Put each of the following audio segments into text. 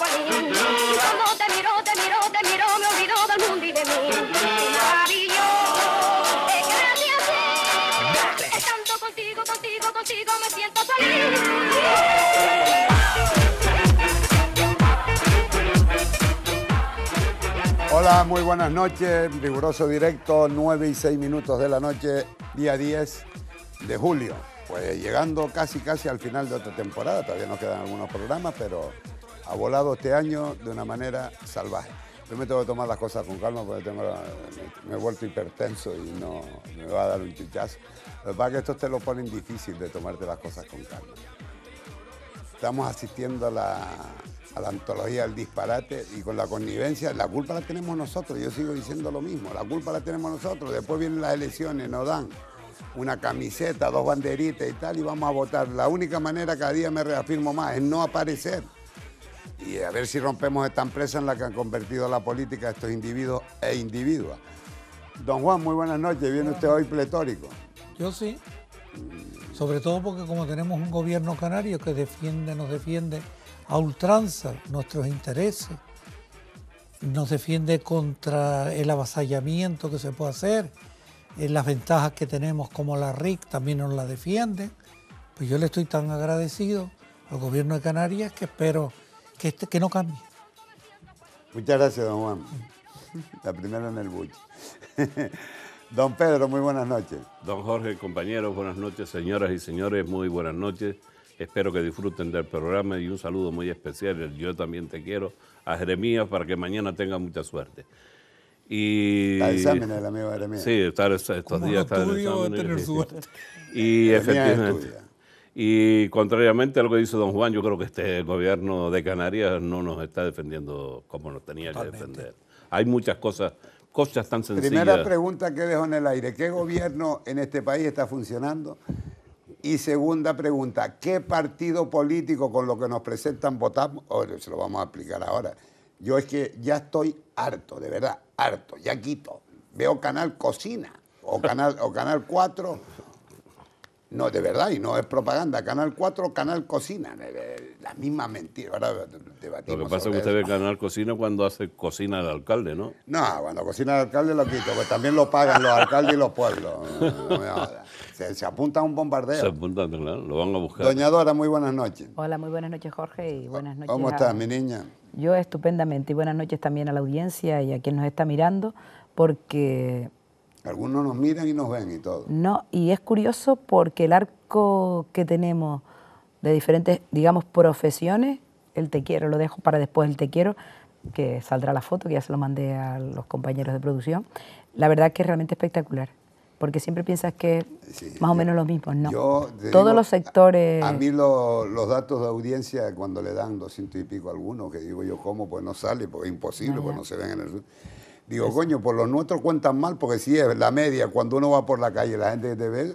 Cuando te miro, te miro, te miro... me olvidó del mundo y de mí. contigo, contigo, contigo, me siento feliz. Hola, muy buenas noches. Riguroso directo, 9 y 6 minutos de la noche, día 10 de julio. Pues llegando casi, casi al final de otra temporada. Todavía nos quedan algunos programas, pero ha volado este año de una manera salvaje. Yo me tengo que tomar las cosas con calma porque tengo me, he vuelto hipertenso y no me va a dar un chichazo. Lo que pasa que esto te lo ponen difícil de tomarte las cosas con calma. Estamos asistiendo a la, a la antología del disparate y con la connivencia, la culpa la tenemos nosotros, yo sigo diciendo lo mismo, la culpa la tenemos nosotros, después vienen las elecciones, nos dan una camiseta, dos banderitas y tal, y vamos a votar. La única manera cada día me reafirmo más es no aparecer y a ver si rompemos esta empresa en la que han convertido la política estos individuos e individuas. Don Juan, muy buenas noches. Viene usted hoy pletórico. Yo sí. Sobre todo porque como tenemos un gobierno canario que defiende, nos defiende a ultranza nuestros intereses, nos defiende contra el avasallamiento que se puede hacer, eh, las ventajas que tenemos como la RIC también nos la defiende, Pues yo le estoy tan agradecido al gobierno de Canarias que espero que, este, que no cambie. Muchas gracias, don Juan. La primera en el buche. Don Pedro, muy buenas noches. Don Jorge, compañeros, buenas noches, señoras y señores, muy buenas noches. Espero que disfruten del programa y un saludo muy especial, yo también te quiero, a Jeremías para que mañana tenga mucha suerte. Y... amigo Jeremías. Sí, estar estos días está Y efectivamente. Y contrariamente a lo que dice don Juan, yo creo que este gobierno de Canarias no nos está defendiendo como nos tenía que defender. Hay muchas cosas, cosas tan sencillas. Primera pregunta que dejo en el aire, ¿qué gobierno en este país está funcionando? Y segunda pregunta, ¿qué partido político con lo que nos presentan votamos? Oh, se lo vamos a explicar ahora. Yo es que ya estoy harto, de verdad, harto, ya quito. Veo Canal Cocina o Canal, o canal 4 no, de verdad, y no es propaganda. Canal 4, Canal Cocina. Eh, eh, la misma mentira. Lo que pasa es que usted ve Canal Cocina cuando hace cocina al alcalde, ¿no? No, cuando cocina el alcalde lo quito, pues también lo pagan los alcaldes y los pueblos. se, apunta a un bombardeo. Se apunta, claro, lo van a buscar. Doña Dora, muy buenas noches. Hola, muy buenas noches, Jorge, y buenas noches. ¿Cómo estás, mi niña? Yo estupendamente, y buenas noches también a la audiencia y a quien nos está mirando, porque algunos nos miran y nos ven y todo. No, y es curioso porque el arco que tenemos de diferentes, digamos, profesiones, el te quiero, lo dejo para después el te quiero, que saldrá la foto, que ya se lo mandé a los compañeros de producción, la verdad que es realmente espectacular porque siempre piensas que más o menos lo mismo. no. Todos los sectores... A, mí los datos de audiencia, cuando le dan doscientos y pico a algunos, que digo yo, ¿cómo? Pues no sale, porque es imposible, pues no se ven en el... Digo, coño, por lo nuestro cuentan mal, porque si es la media, cuando uno va por la calle, la gente te ve.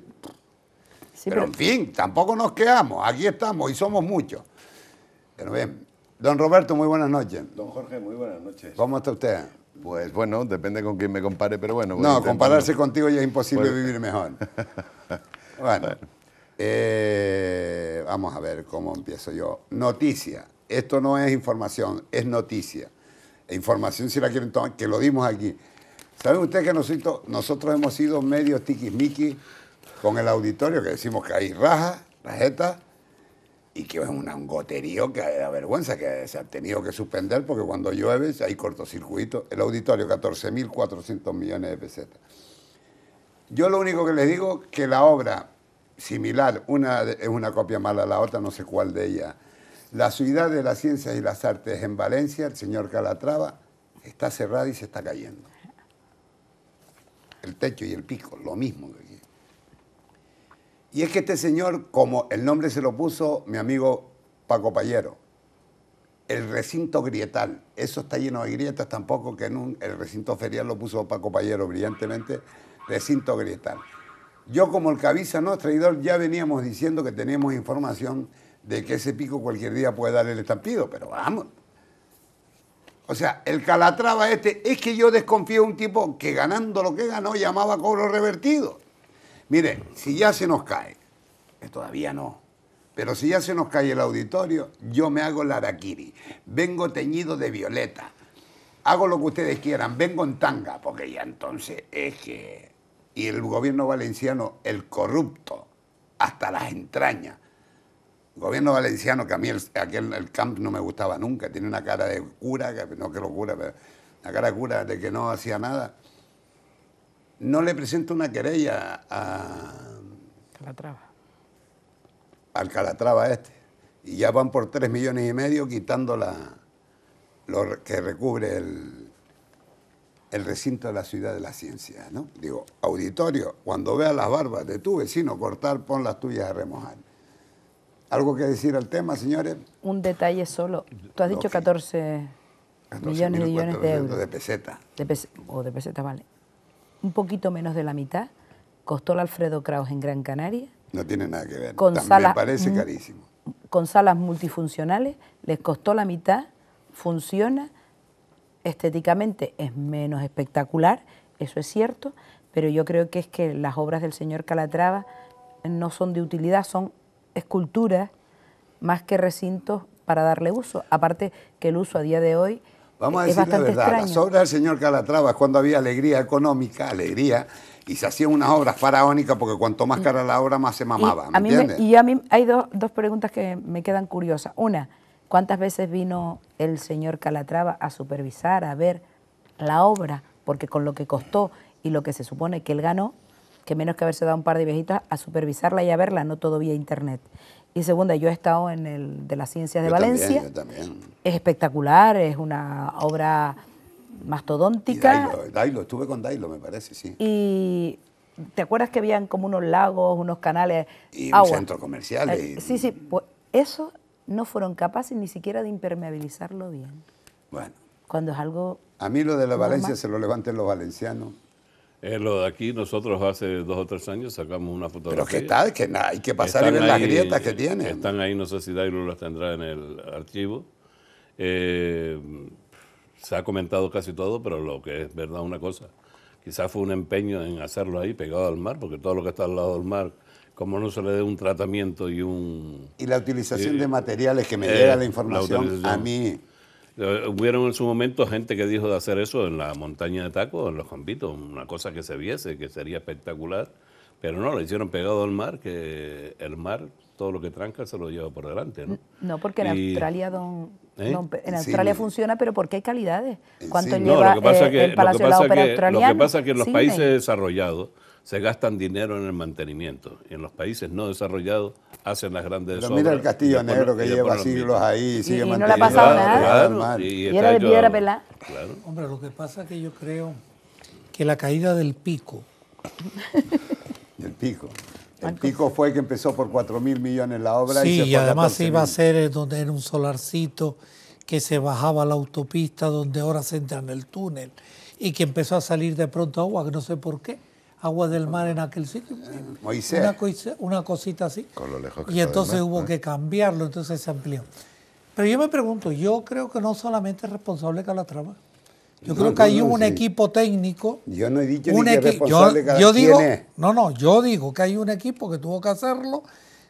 pero, en fin, tampoco nos quedamos, aquí estamos y somos muchos. Pero bien, don Roberto, muy buenas noches. Don Jorge, muy buenas noches. ¿Cómo está usted? Pues bueno, depende con quién me compare, pero bueno. No, compararse contigo ya es imposible pues- vivir mejor. bueno, eh, vamos a ver cómo empiezo yo. Noticia. Esto no es información, es noticia información si la quieren tomar, que lo dimos aquí. ¿Saben ustedes que nosotros, hemos sido medios tiquismiquis con el auditorio, que decimos que hay rajas, rajetas, y que es una, un goterío que da vergüenza, que se ha tenido que suspender porque cuando llueve hay cortocircuito? El auditorio, 14.400 millones de pesetas. Yo lo único que les digo que la obra similar, una es una copia mala a la otra, no sé cuál de ella. La ciudad de las ciencias y las artes en Valencia, el señor Calatrava, está cerrada y se está cayendo. El techo y el pico, lo mismo que aquí. Y es que este señor, como el nombre se lo puso mi amigo Paco Payero, el recinto grietal, eso está lleno de grietas tampoco, que en un, el recinto ferial lo puso Paco Payero brillantemente, recinto grietal. Yo como el cabiza no traidor ya veníamos diciendo que teníamos información de que ese pico cualquier día puede dar el estampido, pero vamos. O sea, el Calatrava este, es que yo desconfío de un tipo que ganando lo que ganó llamaba cobro revertido. Mire, si ya se nos cae, que eh, todavía no, pero si ya se nos cae el auditorio, yo me hago la araquiri. Vengo teñido de violeta. Hago lo que ustedes quieran, vengo en tanga, porque ya entonces es que... Y el gobierno valenciano, el corrupto, hasta las entrañas, gobierno valenciano, que a mí el, camp no me gustaba nunca, tiene una cara de cura, no que cura, pero una cara de cura de que no hacía nada, no le presento una querella a... Calatrava. Al Calatrava este. Y ya van por tres millones y medio quitando la, lo que recubre el, el recinto de la ciudad de la ciencia, ¿no? Digo, auditorio, cuando veas las barbas de tu vecino cortar, pon las tuyas a remojar. ¿Algo que decir al tema, señores? Un detalle solo. Tú has dicho 14, millones, de euros. De peseta. De o de peseta, vale. Un poquito menos de la mitad costó el Alfredo Kraus en Gran Canaria. No tiene nada que ver. Con parece carísimo. Con salas multifuncionales les costó la mitad, funciona, estéticamente es menos espectacular, eso es cierto, pero yo creo que es que las obras del señor Calatrava no son de utilidad, son esculturas más que recintos para darle uso. Aparte que el uso a día de hoy Vamos a es decir la verdad, extraño. las obras del señor Calatrava es cuando había alegría económica, alegría, y se hacían unas obras faraónicas porque cuanto más cara la obra, más se mamaba. Y, a, mí y a mí hay dos preguntas que me quedan curiosas. Una, ¿cuántas veces vino el señor Calatrava a supervisar, a ver la obra? Porque con lo que costó y lo que se supone que él ganó, que menos que haberse dado un par de viejitas a supervisarla y a verla, no todo vía internet. Y segunda, yo he estado en el de las ciencias de Valencia. También, Es espectacular, es una obra mastodóntica. Y Dailo, Dailo, estuve con Dailo, me parece, sí. Y ¿te acuerdas que habían como unos lagos, unos canales? Y un centro comercial. Eh, sí, sí, pues eso no fueron capaces ni siquiera de impermeabilizarlo bien. Bueno. Cuando es algo... A mí lo de la Valencia se lo levanten los valencianos eh, lo de aquí, nosotros hace dos o tres años sacamos una fotografía. Pero que tal? que hay que pasar ver las grietas que tiene. Están ahí, no sé si Dairo las tendrá en el archivo. Eh, se ha comentado casi todo, pero lo que es verdad una cosa. Quizás fue un empeño en hacerlo ahí, pegado al mar, porque todo lo que está al lado del mar, como no se le dé un tratamiento y un... Y la utilización de materiales que me eh, llega la información a mí eh, hubieron en su momento gente que dijo de hacer eso en la montaña de taco en los campitos, una cosa que se viese, que sería espectacular, pero no, lo hicieron pegado al mar, que el mar, todo lo que tranca, se lo lleva por delante, ¿no? No, porque en Australia, don, ¿Eh? en Australia funciona, pero porque hay calidades. ¿Cuánto lleva no, lo que pasa eh, la Ópera Lo que pasa es que en los países desarrollados se gastan dinero en el mantenimiento. Y en los países no desarrollados hacen las grandes Pero mira el castillo negro que lleva siglos ahí y sigue manteniendo. y no le ha pasado nada. y, era de piedra pelada. Hombre, lo que pasa es que yo creo que la caída del pico. el pico. El pico fue que empezó por 4 mil millones la obra. y, se además iba a ser eh, donde era un solarcito que se bajaba la autopista donde ahora se entra en el túnel y que empezó a salir de pronto agua, que no sé por qué agua del mar en aquel sitio. Una, cosita así. y entonces hubo que cambiarlo, entonces se amplió. Pero yo me pregunto, yo creo que no solamente es responsable Calatrava. Yo creo que hay un equipo técnico. Yo no he dicho ni que responsable de cada yo digo, No, no, yo digo que hay un equipo que tuvo que hacerlo,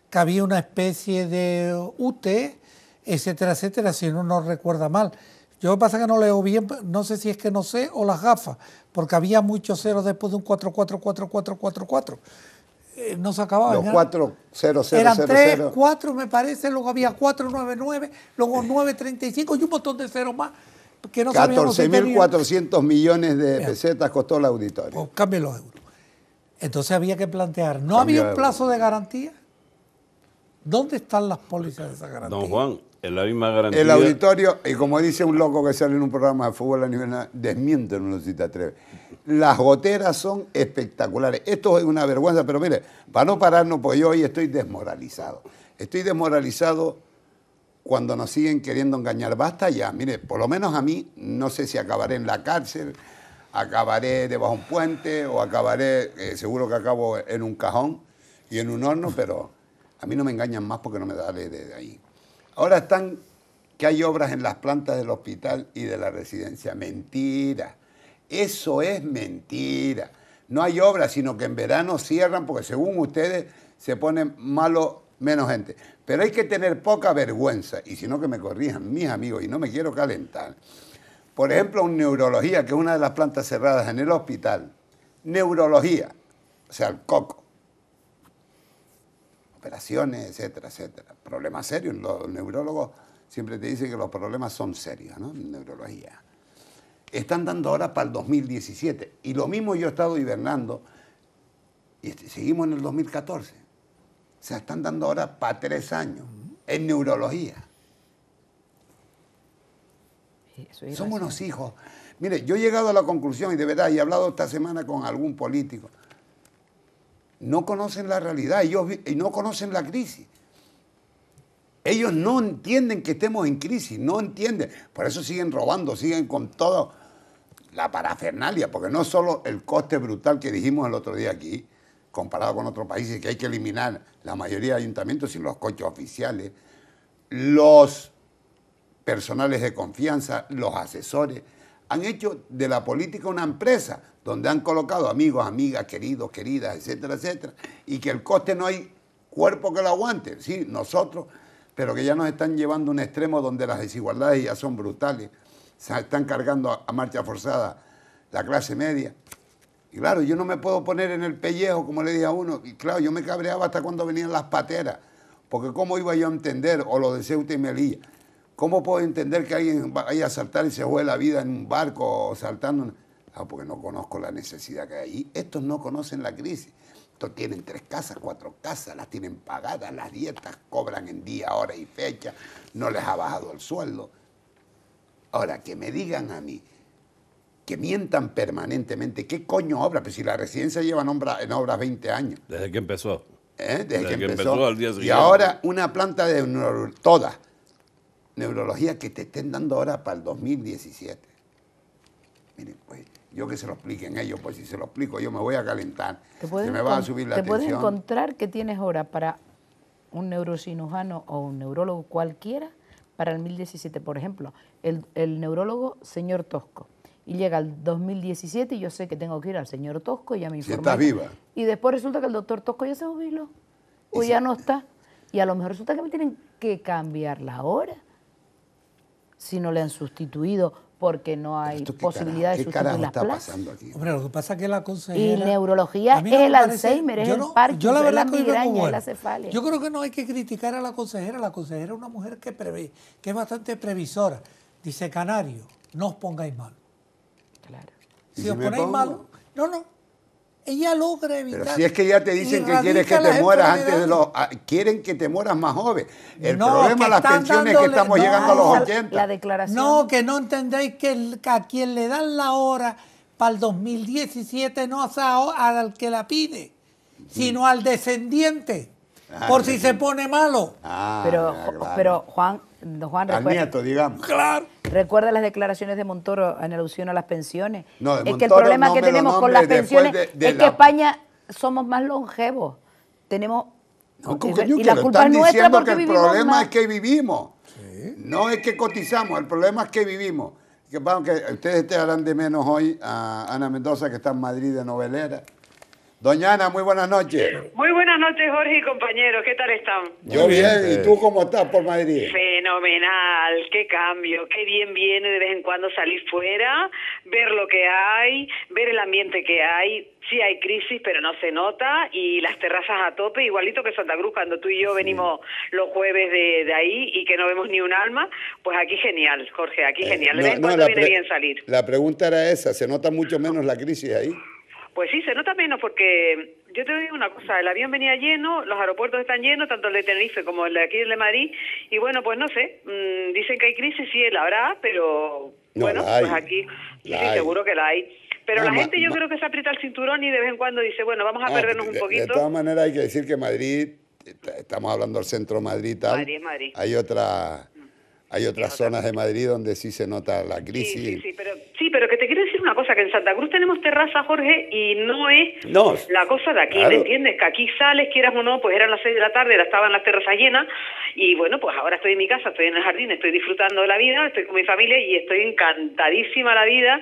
que había una especie de UT, etcétera, etcétera, si uno no recuerda mal. Yo pasa que no leo bien, no sé si es que no sé o las gafas, porque había muchos ceros después de un 444444, eh, no se acababa. Los 4 Eran 3, 4 me parece, luego había 499, luego 935 y un montón de ceros más que no 14.400 millones de pesetas costó la auditoría. Pues cambien los euros. Entonces había que plantear, ¿no había un plazo de garantía? ¿Dónde están las pólizas de esa garantía? Don Juan, el auditorio, y como dice un loco que sale en un programa de fútbol a nivel desmiente, no si te atreves. Las goteras son espectaculares. Esto es una vergüenza, pero mire, para no pararnos, pues yo hoy estoy desmoralizado. Estoy desmoralizado cuando nos siguen queriendo engañar. Basta ya, mire, por lo menos a mí, no sé si acabaré en la cárcel, acabaré debajo de un puente o acabaré, eh, seguro que acabo en un cajón y en un horno, pero a mí no me engañan más porque no me da de ahí. Ahora están que hay obras en las plantas del hospital y de la residencia. Mentira. Eso es mentira. No hay obras, sino que en verano cierran porque según ustedes se pone malo menos gente. Pero hay que tener poca vergüenza, y si no que me corrijan mis amigos, y no me quiero calentar. Por ejemplo, en neurología, que es una de las plantas cerradas en el hospital. Neurología, o sea, el coco etcétera, etcétera. Problemas serios. Los neurólogos siempre te dicen que los problemas son serios, ¿no? En neurología. Están dando ahora para el 2017. Y lo mismo yo he estado hibernando y este, seguimos en el 2014. O sea, están dando ahora para tres años en neurología. Somos unos hijos. Mire, yo he llegado a la conclusión, y de verdad, y he hablado esta semana con algún político no conocen la realidad, ellos no conocen la crisis. Ellos no entienden que estemos en crisis, no entienden. Por eso siguen robando, siguen con toda la parafernalia, porque no solo el coste brutal que dijimos el otro día aquí, comparado con otros países, que hay que eliminar la mayoría de ayuntamientos sin los coches oficiales, los personales de confianza, los asesores, han hecho de la política una empresa, donde han colocado amigos, amigas, queridos, queridas, etcétera, etcétera, y que el coste no hay cuerpo que lo aguante, sí, nosotros, pero que ya nos están llevando a un extremo donde las desigualdades ya son brutales, se están cargando a marcha forzada la clase media. Y claro, yo no me puedo poner en el pellejo, como le dije a uno, y claro, yo me cabreaba hasta cuando venían las pateras, porque cómo iba yo a entender, o lo de Ceuta y Melilla, cómo puedo entender que alguien vaya a saltar y se juegue la vida en un barco o saltando porque no conozco la necesidad que hay Estos no conocen la crisis. Estos tienen tres casas, cuatro casas, las tienen pagadas, las dietas cobran en día, hora y fecha, no les ha bajado el sueldo. Ahora, que me digan a mí, que mientan permanentemente, ¿qué coño obra? Pues si la residencia lleva en, obra, en obras 20 años. Desde que empezó. ¿Eh? Desde, que, empezó. y ahora una planta de neurología. Toda neurología que te estén dando ahora para el 2017. Miren, pues yo que se lo expliquen ellos, pues si se lo explico yo me voy a calentar. Te se me va a subir la te puedes encontrar que tienes hora para un neurocirujano o un neurólogo cualquiera para el 2017. Por ejemplo, el, neurólogo señor Tosco. Y llega el 2017 y yo sé que tengo que ir al señor Tosco y ya me informé. Si estás viva. Y después resulta que el doctor Tosco ya se jubiló o ya no está. Y a lo mejor resulta que me tienen que cambiar la hora si no le han sustituido porque no hay posibilidad de sustituir las plazas. Pasando aquí? Hombre, lo que pasa es que la consejera... Y neurología es el Alzheimer, es no, el Parkinson, la es la migraña, es la cefalia. Yo creo que no hay que criticar a la consejera. La consejera es una mujer que es bastante previsora. Dice, Canario, no os pongáis mal. Claro. Si, os ponéis mal... No, no, ella logra evitar. Pero si es que ya te dicen que quieren que te mueras antes de los. Ah, quieren que te mueras más joven. El problema las pensiones que estamos llegando a los 80. La declaración. No, que no entendéis que, a quien le dan la hora para el 2017 no es al que la pide, sino al descendiente. Ah, por si se pone malo. Ah, pero, pero Juan, Juan Al nieto, digamos. Claro. Recuerda las declaraciones de Montoro en alusión a las pensiones. No, es que el problema que tenemos con las pensiones es que España somos más longevos. Tenemos y la culpa es nuestra porque que el problema es que vivimos. No es que cotizamos, el problema es que vivimos. Que, que ustedes te harán de menos hoy a Ana Mendoza, que está en Madrid de novelera. Doñana, muy buenas noches. Muy buenas noches, Jorge y compañeros. ¿Qué tal están? Yo bien, ¿Y eh. tú cómo estás por Madrid? Fenomenal. Qué cambio. Qué bien viene de vez en cuando salir fuera, ver lo que hay, ver el ambiente que hay. Sí hay crisis, pero no se nota. Y las terrazas a tope, igualito que Santa Cruz, cuando tú y yo venimos los jueves de, ahí y que no vemos ni un alma. Pues aquí genial, Jorge. Aquí eh, genial. bien salir. La pregunta era esa. ¿Se nota mucho menos la crisis ahí? Pues sí, se nota menos porque yo te digo una cosa, el avión venía lleno, los aeropuertos están llenos, tanto el de Tenerife como el de aquí el de Madrid, y bueno, pues no sé, mm, dicen que hay crisis, sí, la habrá, pero bueno, pues aquí sí, seguro que la hay. Pero la gente yo creo que se aprieta el cinturón y de vez en cuando dice, bueno, vamos a ah, perdernos un poquito. De todas maneras hay que decir que Madrid, estamos hablando del centro Madrid tal, hay otra... Mm. Hay otras zonas de Madrid donde sí se nota la crisis. Sí, pero, sí, pero que que en Santa Cruz tenemos terraza, Jorge, y no es la cosa de aquí, ¿me entiendes? Que aquí sales, quieras o no, pues eran las seis de la tarde, estaban las terrazas llenas, y bueno, pues ahora estoy en mi casa, estoy en el jardín, estoy disfrutando de la vida, estoy con mi familia y estoy encantadísima la vida,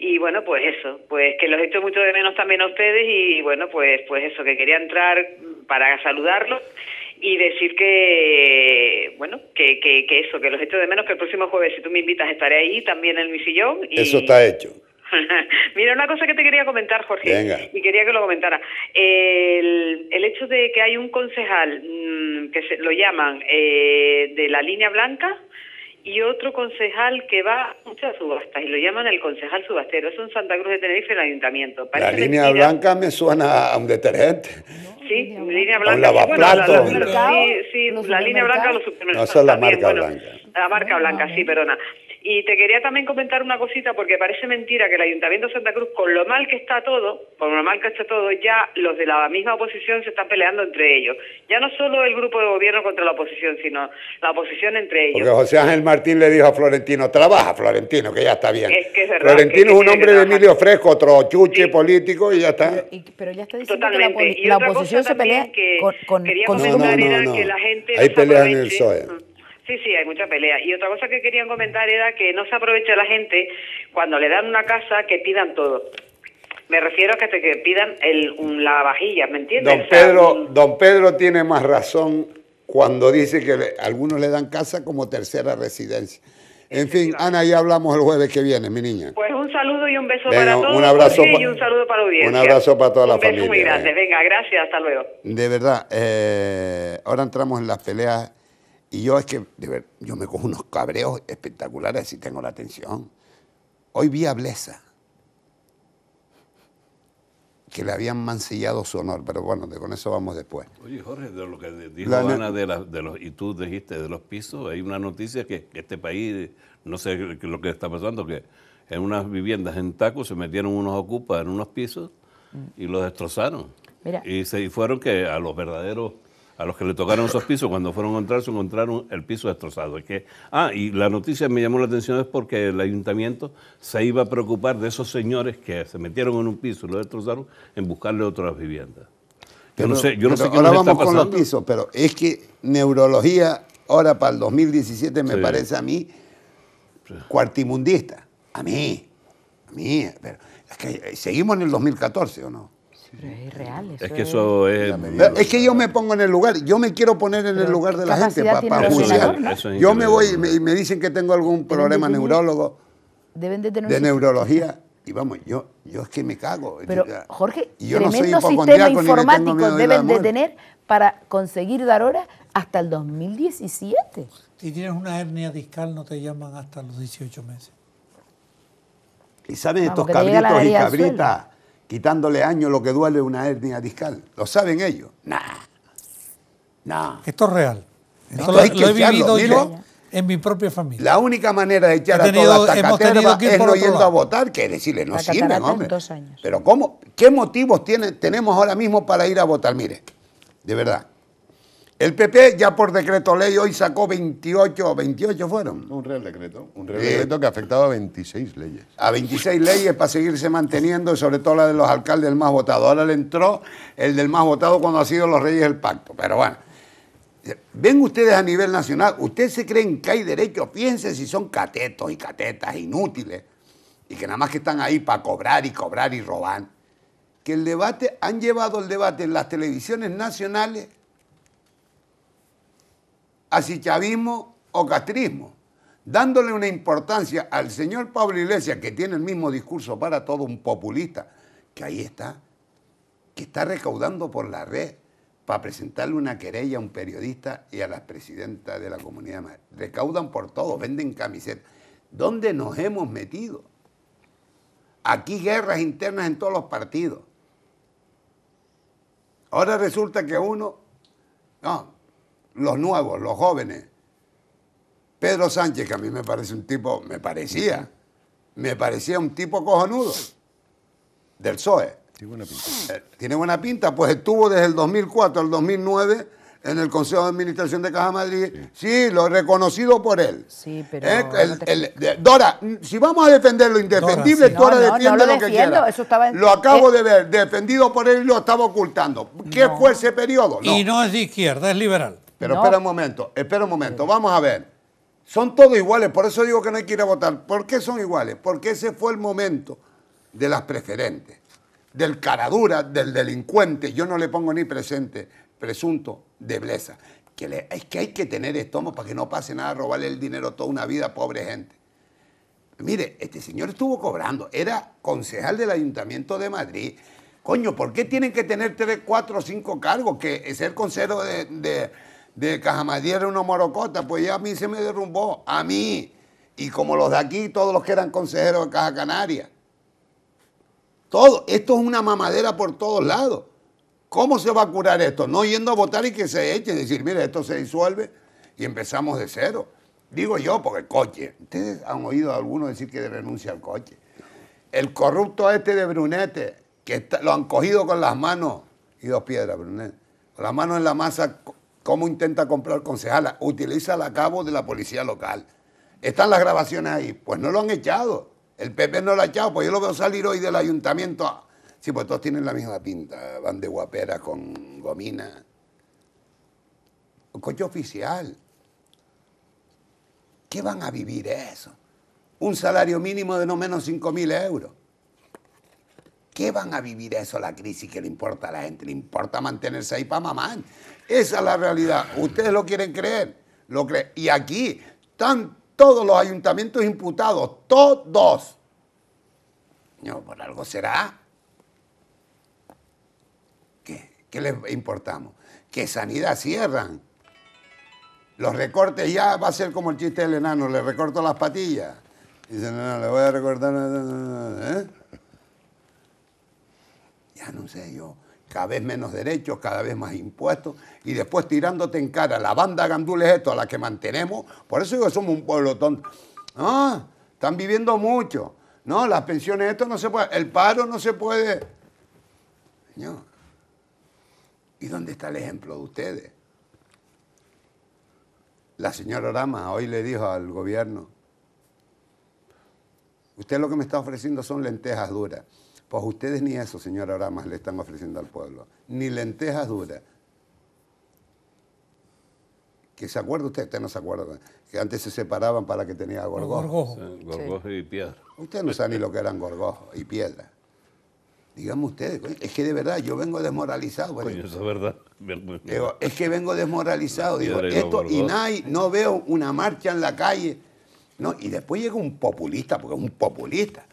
y bueno, pues eso, pues que los echo mucho de menos también a ustedes, y bueno, pues, pues eso, que quería entrar para saludarlos y decir que, bueno, que, eso, que los echo de menos, que el próximo jueves, si tú me invitas, estaré ahí también en mi sillón. Y... Eso está hecho. Mira, una cosa que te quería comentar, Jorge, y quería que lo comentara. El, hecho de que hay un concejal mm, que se, lo llaman eh, de la línea blanca, y otro concejal que va a muchas subastas y lo llaman el concejal subastero. Es un Santa Cruz de Tenerife en el ayuntamiento. la línea blanca me suena a un detergente. sí, línea, blanca. lavaplatos. la, sí, sí la línea blanca los supermercados. No, esa es la marca blanca. la marca ah, blanca, sí, perdona. Y te quería también comentar una cosita, porque parece mentira que el Ayuntamiento de Santa Cruz, con lo mal que está todo, con lo mal que está todo, ya los de la misma oposición se están peleando entre ellos. Ya no solo el grupo de gobierno contra la oposición, sino la oposición entre ellos. Porque José Ángel Mar Martín le dijo a Florentino, trabaja Florentino, que ya está bien. Florentino es, un hombre de Emilio Fresco, otro chuche político y ya está. pero ya está diciendo que la, oposición se pelea con, con, con Que la gente Hay peleas en el PSOE. E. Sí, sí, hay mucha pelea. Y otra cosa que querían comentar era que no se aprovecha la gente cuando le dan una casa que pidan todo. Me refiero a que te pidan la vajilla, ¿me entiendes? Don Pedro, don Pedro tiene más razón cuando dice que algunos le dan casa como tercera residencia. En fin, Ana, ya hablamos el jueves que viene, mi niña. Pues un saludo y un beso para todos. Un abrazo y un saludo para la audiencia. Un abrazo para toda un la beso familia. Muy grande. Eh. Venga, gracias, hasta luego. De verdad, eh, ahora entramos en las peleas y yo es que, de ver, yo me cojo unos cabreos espectaculares si tengo la atención. Hoy vi a Blesa que le habían mancillado su honor, pero bueno, con eso vamos después. Oye, Jorge, de lo que dijo Ana de, los, y tú dijiste de los pisos, hay una noticia que este país, no sé lo que está pasando, que en unas viviendas en Taco se metieron unos ocupas en unos pisos y los destrozaron. Y se y fueron que a los verdaderos a los que le tocaron esos pisos, cuando fueron a encontrarse, encontraron el piso destrozado. que, ah, y la noticia me llamó la atención es porque el ayuntamiento se iba a preocupar de esos señores que se metieron en un piso y lo destrozaron en buscarle otras viviendas. Yo no sé, yo no sé qué ahora vamos con los pisos, pero es que neurología ahora para el 2017 me parece a mí cuartimundista. A mí, a mí. Pero es que eh, seguimos en el 2014, ¿o no? es es que eso es... Es que yo me pongo en el lugar, yo me quiero poner en el lugar de la gente para yo me voy y me, dicen que tengo algún problema neurólogo deben de, de neurología. Y vamos, yo, yo es que me cago. Pero, Jorge, yo tremendo sistema informático deben de tener para conseguir dar horas hasta el 2017. Si tienes una hernia discal, no te llaman hasta los 18 meses. Y saben estos cabritos y cabritas quitándole años lo que duele una hernia discal. ¿Lo saben ellos? Nah. Nah. Esto es real. Esto lo, he vivido yo en mi propia familia. La única manera de echar a toda esta caterva es no yendo a votar, que decirle, no sirve hombre. Pero ¿cómo? ¿qué motivos tiene, tenemos ahora mismo para ir a votar? Mire, de verdad. El PP ya por decreto ley hoy sacó 28, 28 fueron. Un real decreto. Un real decreto que ha afectado a 26 leyes. A 26 leyes para seguirse manteniendo, sobre todo la de los alcaldes más votado. Ahora le entró el del más votado cuando ha sido los Reyes del Pacto. Pero bueno, ven ustedes a nivel nacional, ustedes se creen que hay derechos, piensen si son catetos y catetas inútiles y que nada más que están ahí para cobrar y cobrar y robar. Que el debate, han llevado el debate en las televisiones nacionales chavismo o castrismo, dándole una importancia al señor Pablo Iglesias, que tiene el mismo discurso para todo un populista, que ahí está, que está recaudando por la red para presentarle una querella a un periodista y a la presidenta de la comunidad Recaudan por todo, venden camisetas. ¿Dónde nos hemos metido? Aquí guerras internas en todos los partidos. Ahora resulta que uno, los nuevos, los jóvenes. Pedro Sánchez, que a mí me parece un tipo, me parecía, me parecía un tipo cojonudo del PSOE. Tiene buena pinta. Eh, tiene buena pinta, pues estuvo desde el 2004 al 2009 en el Consejo de Administración de Caja Madrid. Sí, lo reconocido por él. Sí, pero... Eh, Dora, si vamos a defender lo indefendible, Dora, defiende lo, que quiera. Lo acabo eh. de ver, defendido por él y lo estaba ocultando. ¿Qué fue ese periodo? Y no es de izquierda, es liberal. Pero espera un momento, espera un momento. Vamos a ver. Son todos iguales, por eso digo que no hay que ir a votar. ¿Por qué son iguales? Porque ese fue el momento de las preferentes, del caradura, del delincuente. Yo no le pongo ni presente, presunto, de Que es que hay que tener estómago para que no pase nada robarle el dinero toda una vida pobre gente. Mire, este señor estuvo cobrando, era concejal del Ayuntamiento de Madrid. Coño, ¿por qué tienen que tener tres, cuatro, cinco cargos? Que ser consejero de de Cajamadí era una morocota, pues ya a mí se me derrumbó, a mí, y como los de aquí, todos los que eran consejeros de Caja Canaria. Todo, esto es una mamadera por todos lados. ¿Cómo se va a curar esto? No yendo a votar y que se Es decir, mira esto se disuelve y empezamos de cero. Digo yo, porque el coche. Ustedes han oído a algunos decir que renuncia al coche. El corrupto este de Brunete, que lo han cogido con las manos y dos piedras, Brunete, con las manos en la masa cómo intenta comprar concejala. Utiliza la cabo de la policía local. Están las grabaciones ahí. Pues no lo han echado. El PP no lo ha echado. Pues yo lo veo salir hoy del ayuntamiento. Sí, pues todos tienen la misma pinta. Van de guaperas con gomina. coche oficial. ¿Qué van a vivir eso? Un salario mínimo de no menos 5.000 euros. ¿Qué van a vivir eso la crisis que le importa a la gente? Le importa mantenerse ahí para mamar. Esa es la realidad. Ustedes lo quieren creer. Y aquí están todos los ayuntamientos imputados, todos. No, por algo será. ¿Qué? ¿Qué les importamos? Que sanidad cierran. Los recortes ya va a ser como el chiste del enano, le recorto las patillas. Dicen, no, no, le voy a recortar. ¿eh?". Ya no sé yo cada vez menos derechos, cada vez más impuestos, y después tirándote en cara la banda gandules esto a la que mantenemos, por eso digo, somos un pueblo tonto. No, están viviendo mucho. No, las pensiones esto no se puede, el paro no se puede. Señor, ¿y dónde está el ejemplo de ustedes? La señora Rama hoy le dijo al gobierno, usted lo que me está ofreciendo son lentejas duras. Pues ustedes ni eso, señora más le están ofreciendo al pueblo, ni lentejas duras. Que se acuerda usted, usted no se acuerda, que antes se separaban para que tenía gorgojo. Gorgojo. y piedra. Usted no sabe ni lo que eran gorgojo y piedra. Digamos ustedes, es que de verdad yo vengo desmoralizado. Coño, eso es verdad. Digo, es que vengo desmoralizado. Digo, esto y nadie, no veo una marcha en la calle. No, y después llega un populista, porque es un populista.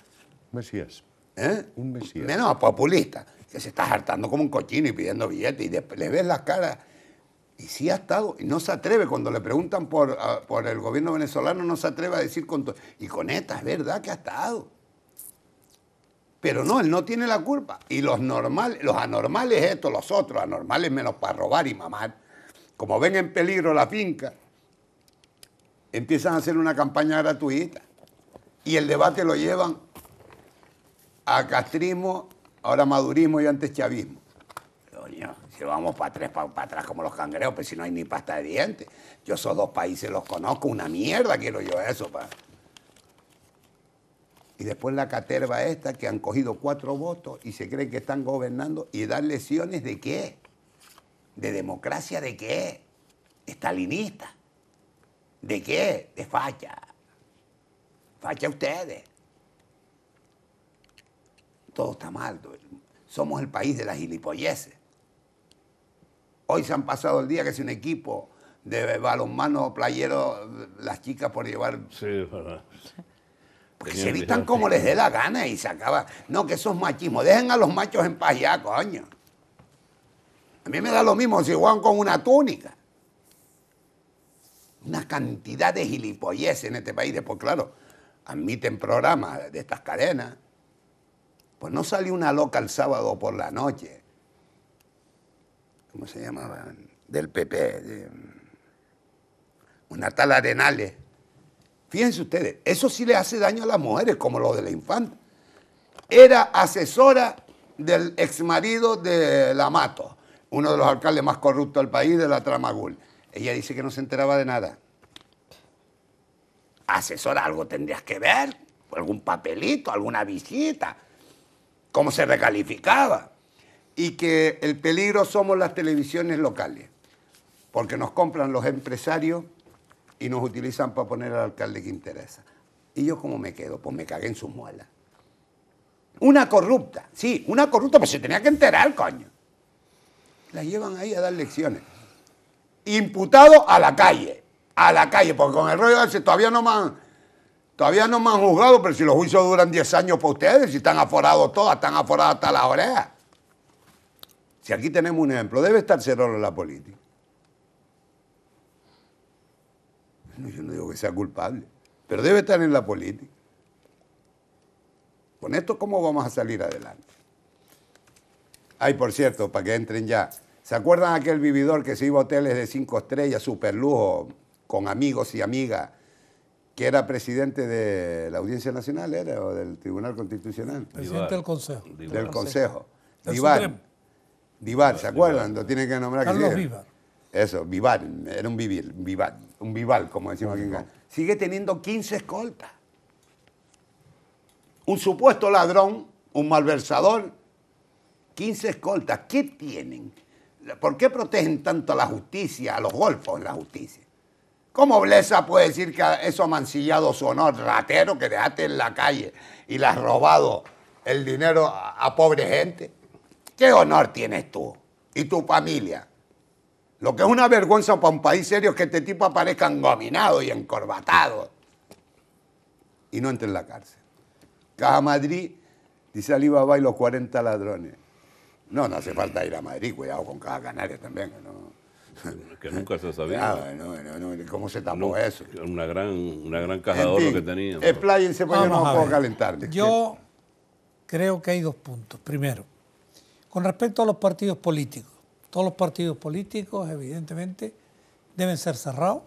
Mesías. ¿Eh? Un mesías. Menos populista, que se está hartando como un cochino y pidiendo billetes y después le ves las caras. Y sí ha estado, y no se atreve, cuando le preguntan por, el gobierno venezolano, no se atreve a decir con todo. Y con esta es verdad que ha estado. Pero no, él no tiene la culpa. Y los normales, los anormales estos, los otros, anormales menos para robar y mamar, como ven en peligro la finca, empiezan a hacer una campaña gratuita. Y el debate lo llevan a castrismo, ahora madurismo y antes chavismo. Coño, si vamos para atrás, para, atrás como los cangrejos, pues si no hay ni pasta de dientes. Yo esos dos países los conozco, una mierda quiero yo eso. Y después la caterva esta que han cogido cuatro votos y se creen que están gobernando y dan lesiones de qué? ¿De democracia de qué? ¿Estalinista? ¿De qué? De facha. Facha ustedes todo está mal. Somos el país de las gilipolleces. Hoy se han pasado el día que es un equipo de balonmano playero, las chicas por llevar. Sí, Porque se vistan como les dé la gana y se acaba. No, que esos machismo. Dejen a los machos en paz ya, coño. A mí me da lo mismo si juegan con una túnica. Una cantidad de gilipolleces en este país. por claro, admiten programas de estas cadenas pues no salió una loca el sábado por la noche. ¿Cómo se llamaba? Del PP. Mm, una tal Arenales. Fíjense ustedes, eso sí le hace daño a las mujeres, como lo de la infanta. Era asesora del exmarido de Lamato, uno de los alcaldes más corruptos del país, de la Tramagul. Ella dice que no se enteraba de nada. Asesora, algo tendrías que ver, algún papelito, alguna visita cómo se recalificaba. Y que el peligro somos las televisiones locales, porque nos compran los empresarios y nos utilizan para poner al alcalde que interesa. ¿Y yo cómo me quedo? Pues me cagué en sus muelas. Una corrupta, sí, una corrupta, pero pues se tenía que enterar, coño. La llevan ahí a dar lecciones. Imputado a la calle, a la calle, porque con el rollo ese todavía no me Todavía no me han juzgado, pero si los juicios duran 10 años para ustedes, si están aforados todas, están aforados hasta la oreja. Si aquí tenemos un ejemplo, debe estar cerrado en la política. yo no digo que sea culpable, pero debe estar en la política. Con esto, ¿cómo vamos a salir adelante? Ay, por cierto, para que entren ya. ¿Se acuerdan aquel vividor que se iba a hoteles de cinco estrellas, super lujo, con amigos y amigas? que era presidente de la Audiencia Nacional, era, o del Tribunal Constitucional. Presidente del Consejo. Del Consejo. Divar. Divar, ¿se acuerdan? Lo tienen que nombrar. Carlos Vivar. Eso, Vivar, era un vivir, Vivar, un Vival, como decimos aquí en Sigue teniendo 15 escoltas. Un supuesto ladrón, un malversador, 15 escoltas. ¿Qué tienen? ¿Por qué protegen tanto a la justicia, a los golfos en la justicia? ¿Cómo Blesa puede decir que eso ha mancillado su honor? Ratero que dejaste en la calle y le has robado el dinero a, pobre gente. ¿Qué honor tienes tú y tu familia? Lo que es una vergüenza para un país serio es que este tipo aparezca engominado y encorbatado y no entre en la cárcel. Caja Madrid dice Alibaba y los 40 ladrones. No, no hace falta ir a Madrid, cuidado con Caja Canarias también. ¿no? que nunca se sabía. Ah, ¿Cómo se tapó eso? Una gran, una gran caja de oro que tenía. Expláyense, se pues yo no calentar. Yo creo que hay dos puntos. Primero, con respecto a los partidos políticos. Todos los partidos políticos, evidentemente, deben ser cerrados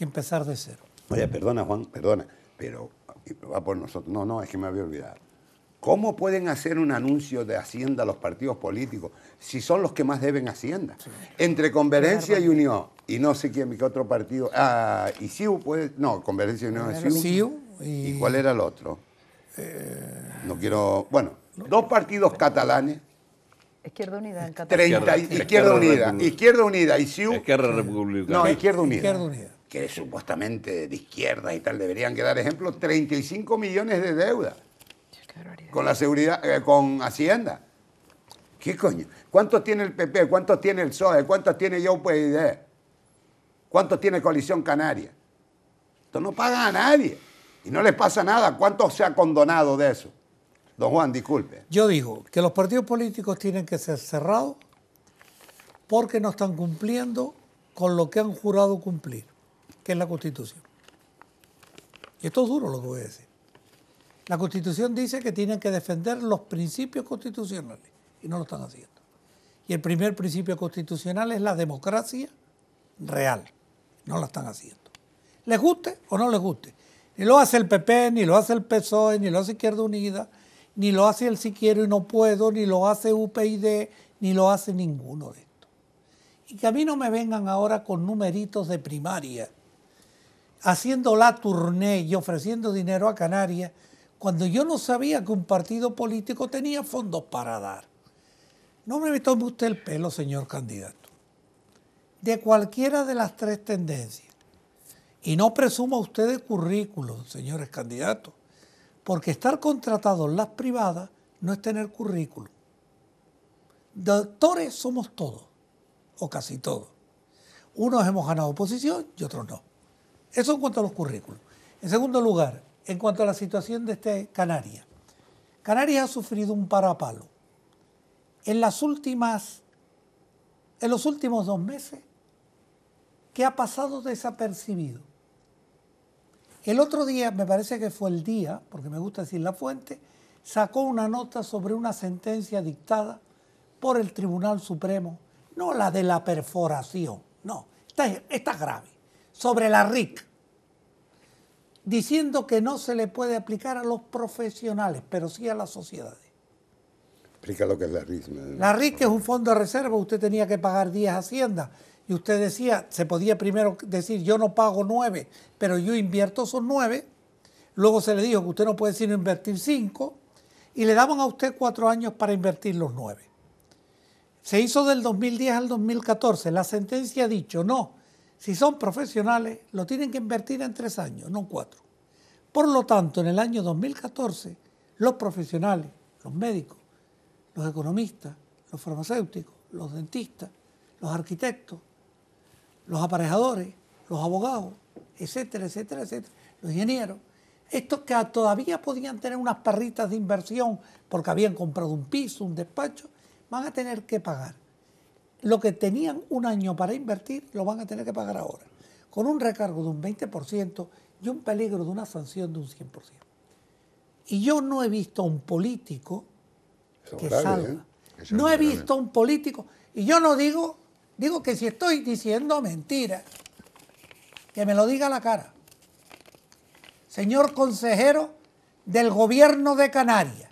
y empezar de cero. Oye, perdona, Juan, perdona, pero va por nosotros. No, no, es que me había olvidado. ¿Cómo pueden hacer un anuncio de Hacienda a los partidos políticos si son los que más deben Hacienda? Entre Convergencia y Unión y no sé quién, qué otro partido. Ah, y puede, no, Convergencia y Unión ¿Y Y... cuál era el otro? Eh, no quiero. Bueno, dos partidos catalanes. Izquierda Unida en Cataluña. Izquierda, Unida. Izquierda Unida y Izquierda Republicana. No, Izquierda Unida. Que supuestamente de izquierda y tal deberían quedar ejemplo, 35 millones de deudas con la seguridad, eh, con Hacienda. ¿Qué coño? ¿Cuántos tiene el PP? ¿Cuántos tiene el PSOE? ¿Cuántos tiene Yo e? ¿Cuántos tiene Coalición Canaria? Esto no paga a nadie. Y no les pasa nada. ¿Cuánto se ha condonado de eso? Don Juan, disculpe. Yo digo que los partidos políticos tienen que ser cerrados porque no están cumpliendo con lo que han jurado cumplir, que es la Constitución. Y esto es duro lo que voy a decir. La Constitución dice que tienen que defender los principios constitucionales y no lo están haciendo. Y el primer principio constitucional es la democracia real. No la están haciendo. Les guste o no les guste. Ni lo hace el PP, ni lo hace el PSOE, ni lo hace Izquierda Unida, ni lo hace el Si Quiero y No Puedo, ni lo hace UPyD, ni lo hace ninguno de estos. Y que a mí no me vengan ahora con numeritos de primaria, haciendo la tournée y ofreciendo dinero a Canarias cuando yo no sabía que un partido político tenía fondos para dar. No me tome usted el pelo, señor candidato. De cualquiera de las tres tendencias. Y no presuma usted de currículo, señores candidatos, porque estar contratado en las privadas no es tener currículum. Doctores somos todos, o casi todos. Unos hemos ganado oposición y otros no. Eso en cuanto a los currículos. En segundo lugar, en cuanto a la situación de este Canarias. Canarias ha sufrido un parapalo. En las últimas, en los últimos dos meses, que ha pasado desapercibido. El otro día, me parece que fue el día, porque me gusta decir la fuente, sacó una nota sobre una sentencia dictada por el Tribunal Supremo, no la de la perforación, no, está grave, sobre la RIC, diciendo que no se le puede aplicar a los profesionales, pero sí a las sociedades. Explica lo que es la RIC. La RIC es un fondo de reserva, usted tenía que pagar 10 haciendas y usted decía, se podía primero decir yo no pago 9, pero yo invierto esos 9, luego se le dijo que usted no puede sino invertir 5 y le daban a usted 4 años para invertir los 9. Se hizo del 2010 al 2014, la sentencia ha dicho no si son profesionales, lo tienen que invertir en tres años, no en cuatro. Por lo tanto, en el año 2014, los profesionales, los médicos, los economistas, los farmacéuticos, los dentistas, los arquitectos, los aparejadores, los abogados, etcétera, etcétera, etcétera, los ingenieros, estos que todavía podían tener unas perritas de inversión porque habían comprado un piso, un despacho, van a tener que pagar lo que tenían un año para invertir lo van a tener que pagar ahora, con un recargo de un 20% y un peligro de una sanción de un 100%. Y yo no he visto a un político que salga. ¿eh? No he visto a un político. Y yo no digo, digo que si estoy diciendo mentira, que me lo diga a la cara. Señor consejero del gobierno de Canarias,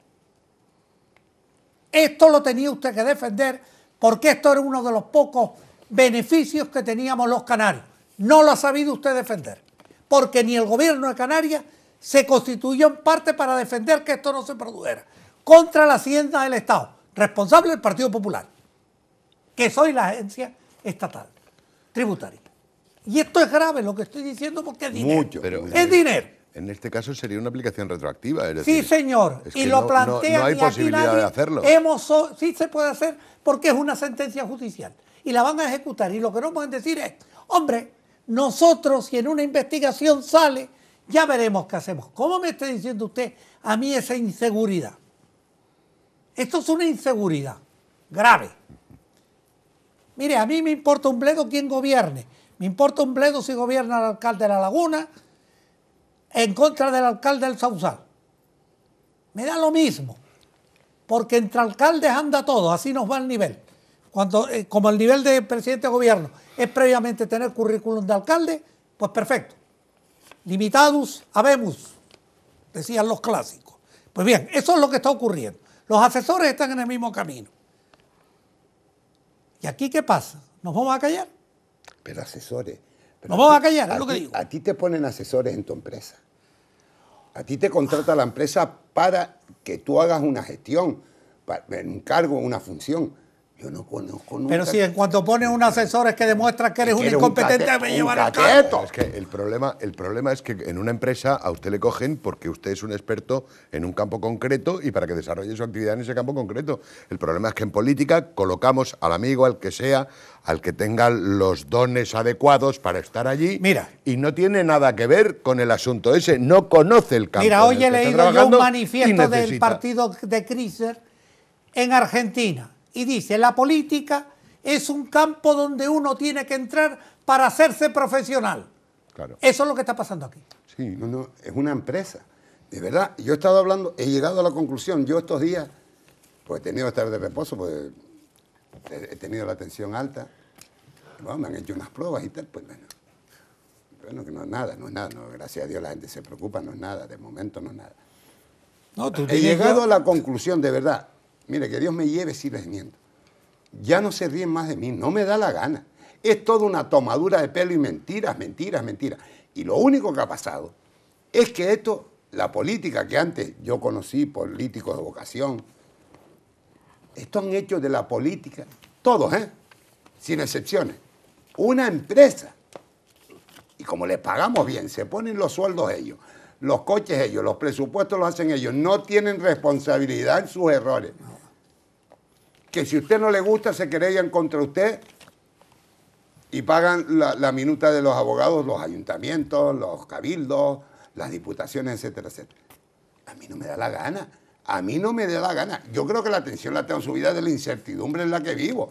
esto lo tenía usted que defender porque esto era uno de los pocos beneficios que teníamos los canarios. No lo ha sabido usted defender, porque ni el gobierno de Canarias se constituyó en parte para defender que esto no se produjera, contra la hacienda del Estado, responsable del Partido Popular, que soy la agencia estatal tributaria. Y esto es grave lo que estoy diciendo porque es dinero. es dinero. En este caso sería una aplicación retroactiva. sí, señor. y lo plantean. plantea. hay posibilidad de hacerlo. Hemos, sí se puede hacer porque es una sentencia judicial. Y la van a ejecutar. Y lo que no pueden decir es, hombre, nosotros si en una investigación sale, ya veremos qué hacemos. ¿Cómo me está diciendo usted a mí esa inseguridad? Esto es una inseguridad grave. Mire, a mí me importa un bledo quién gobierne. Me importa un bledo si gobierna el alcalde de La Laguna, en contra del alcalde del Sausal. Me da lo mismo, porque entre alcaldes anda todo, así nos va el nivel. Cuando, eh, como el nivel de presidente de gobierno es previamente tener currículum de alcalde, pues perfecto. Limitados habemus, decían los clásicos. Pues bien, eso es lo que está ocurriendo. Los asesores están en el mismo camino. ¿Y aquí qué pasa? ¿Nos vamos a callar? Pero asesores. Nos vamos a callar, es lo que digo. A ti te ponen asesores en tu empresa. A ti te contrata la empresa para que tú hagas una gestión, un cargo, una función. Yo no conozco Pero si en cuanto pones un asesor es que demuestra que eres, un incompetente, me llevan a cabo. Es que el problema, el problema es que en una empresa a usted le cogen porque usted es un experto en un campo concreto y para que desarrolle su actividad en ese campo concreto. El problema es que en política colocamos al amigo, al que sea, al que tenga los dones adecuados para estar allí. Mira. Y no tiene nada que ver con el asunto ese. No conoce el campo. Mira, hoy he leído yo un manifiesto del partido de Chrysler en Argentina y dice, la política es un campo donde uno tiene que entrar para hacerse profesional. Claro. Eso es lo que está pasando aquí. Sí, no, no, es una empresa. De verdad, yo he estado hablando, he llegado a la conclusión, yo estos días, pues he tenido que estar de reposo, pues he tenido la tensión alta, bueno, me han hecho unas pruebas y tal, pues bueno, bueno que no es nada, no es nada, gracias a Dios la gente se preocupa, no es nada, de momento no es nada. he llegado a la conclusión, de verdad, Mire, que Dios me lleve si les miento. Ya no se ríen más de mí, no me da la gana. Es toda una tomadura de pelo y mentiras, mentiras, mentiras. Y lo único que ha pasado es que esto, la política que antes yo conocí, políticos de vocación, esto han hecho de la política, todos, ¿eh? sin excepciones, una empresa. Y como les pagamos bien, se ponen los sueldos ellos, los coches ellos, los presupuestos los hacen ellos, no tienen responsabilidad en sus errores. Que si a usted no le gusta, se querellan contra usted y pagan la, minuta de los abogados, los ayuntamientos, los cabildos, las diputaciones, etcétera, etcétera. A mí no me da la gana. A mí no me da la gana. Yo creo que la atención la tengo subida de la incertidumbre en la que vivo.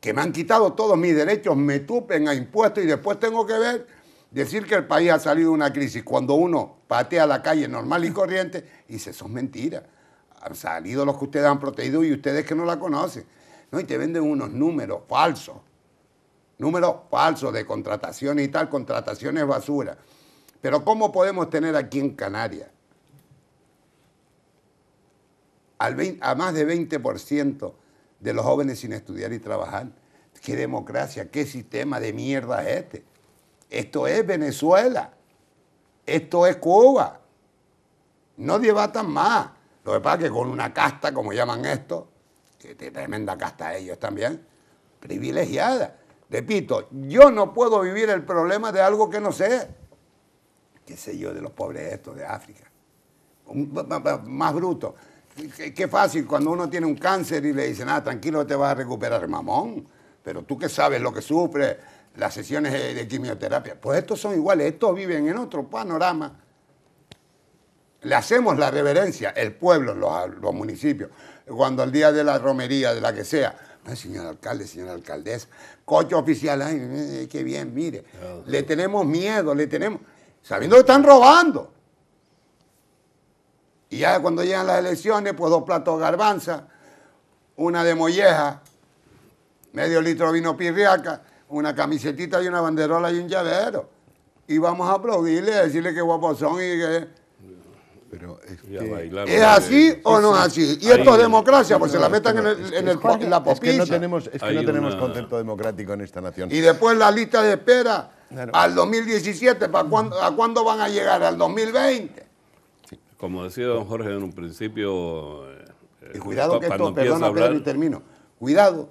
Que me han quitado todos mis derechos, me tupen a impuestos y después tengo que ver Decir que el país ha salido de una crisis cuando uno patea la calle normal y corriente, dice, eso es mentira. Han salido los que ustedes han protegido y ustedes que no la conocen. No, y te venden unos números falsos, números falsos de contrataciones y tal, contrataciones basura. Pero ¿cómo podemos tener aquí en Canarias a más de 20% de los jóvenes sin estudiar y trabajar? ¿Qué democracia, qué sistema de mierda es este? Esto es Venezuela. Esto es Cuba. No debatan más. Lo que pasa es que con una casta, como llaman esto, que tremenda casta ellos también, privilegiada. Repito, yo no puedo vivir el problema de algo que no sé. ¿Qué sé yo de los pobres estos de África? Más bruto. Qué fácil cuando uno tiene un cáncer y le dicen, ah, tranquilo, te vas a recuperar, mamón. Pero tú que sabes lo que sufre las sesiones de, quimioterapia. Pues estos son iguales, estos viven en otro panorama. Le hacemos la reverencia, el pueblo, los, municipios, cuando al día de la romería, de la que sea, señor alcalde, señora alcaldesa, coche oficial, ay, eh, qué bien, mire. Le tenemos miedo, le tenemos. Sabiendo que están robando. Y ya cuando llegan las elecciones, pues dos platos de garbanza, una de molleja, medio litro de vino pirriaca, una camisetita y una banderola y un llavero. Y vamos a aplaudirle, a decirle qué guapos son y que... Pero ¿Es así o no es así? Y esto es democracia, pues se la metan en, la no tenemos, tenemos concepto democrático en esta nación. Y después la lista de espera al 2017, ¿para cuándo, ¿a cuándo van a llegar? ¿Al 2020? Como decía don Jorge en un principio... Eh, y cuidado eh, que esto, Perdón, hablar... y termino, cuidado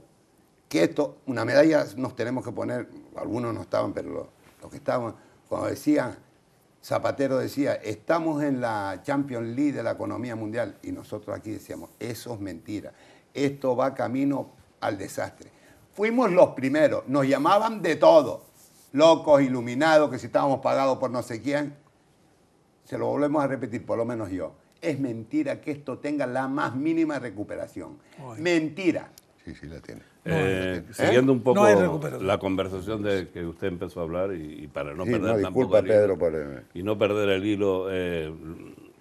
que esto, una medalla nos tenemos que poner, algunos no estaban, pero los, que estaban, cuando decían, Zapatero decía, estamos en la Champions League de la economía mundial, y nosotros aquí decíamos, eso es mentira, esto va camino al desastre. Fuimos los primeros, nos llamaban de todo, locos, iluminados, que si estábamos pagados por no sé quién, se lo volvemos a repetir, por lo menos yo. Es mentira que esto tenga la más mínima recuperación. Mentira. Sí, sí, la tiene. Eh, siguiendo un ¿Eh? poco la conversación de que usted empezó a hablar y, para no perder el... Eh, y no perder el hilo,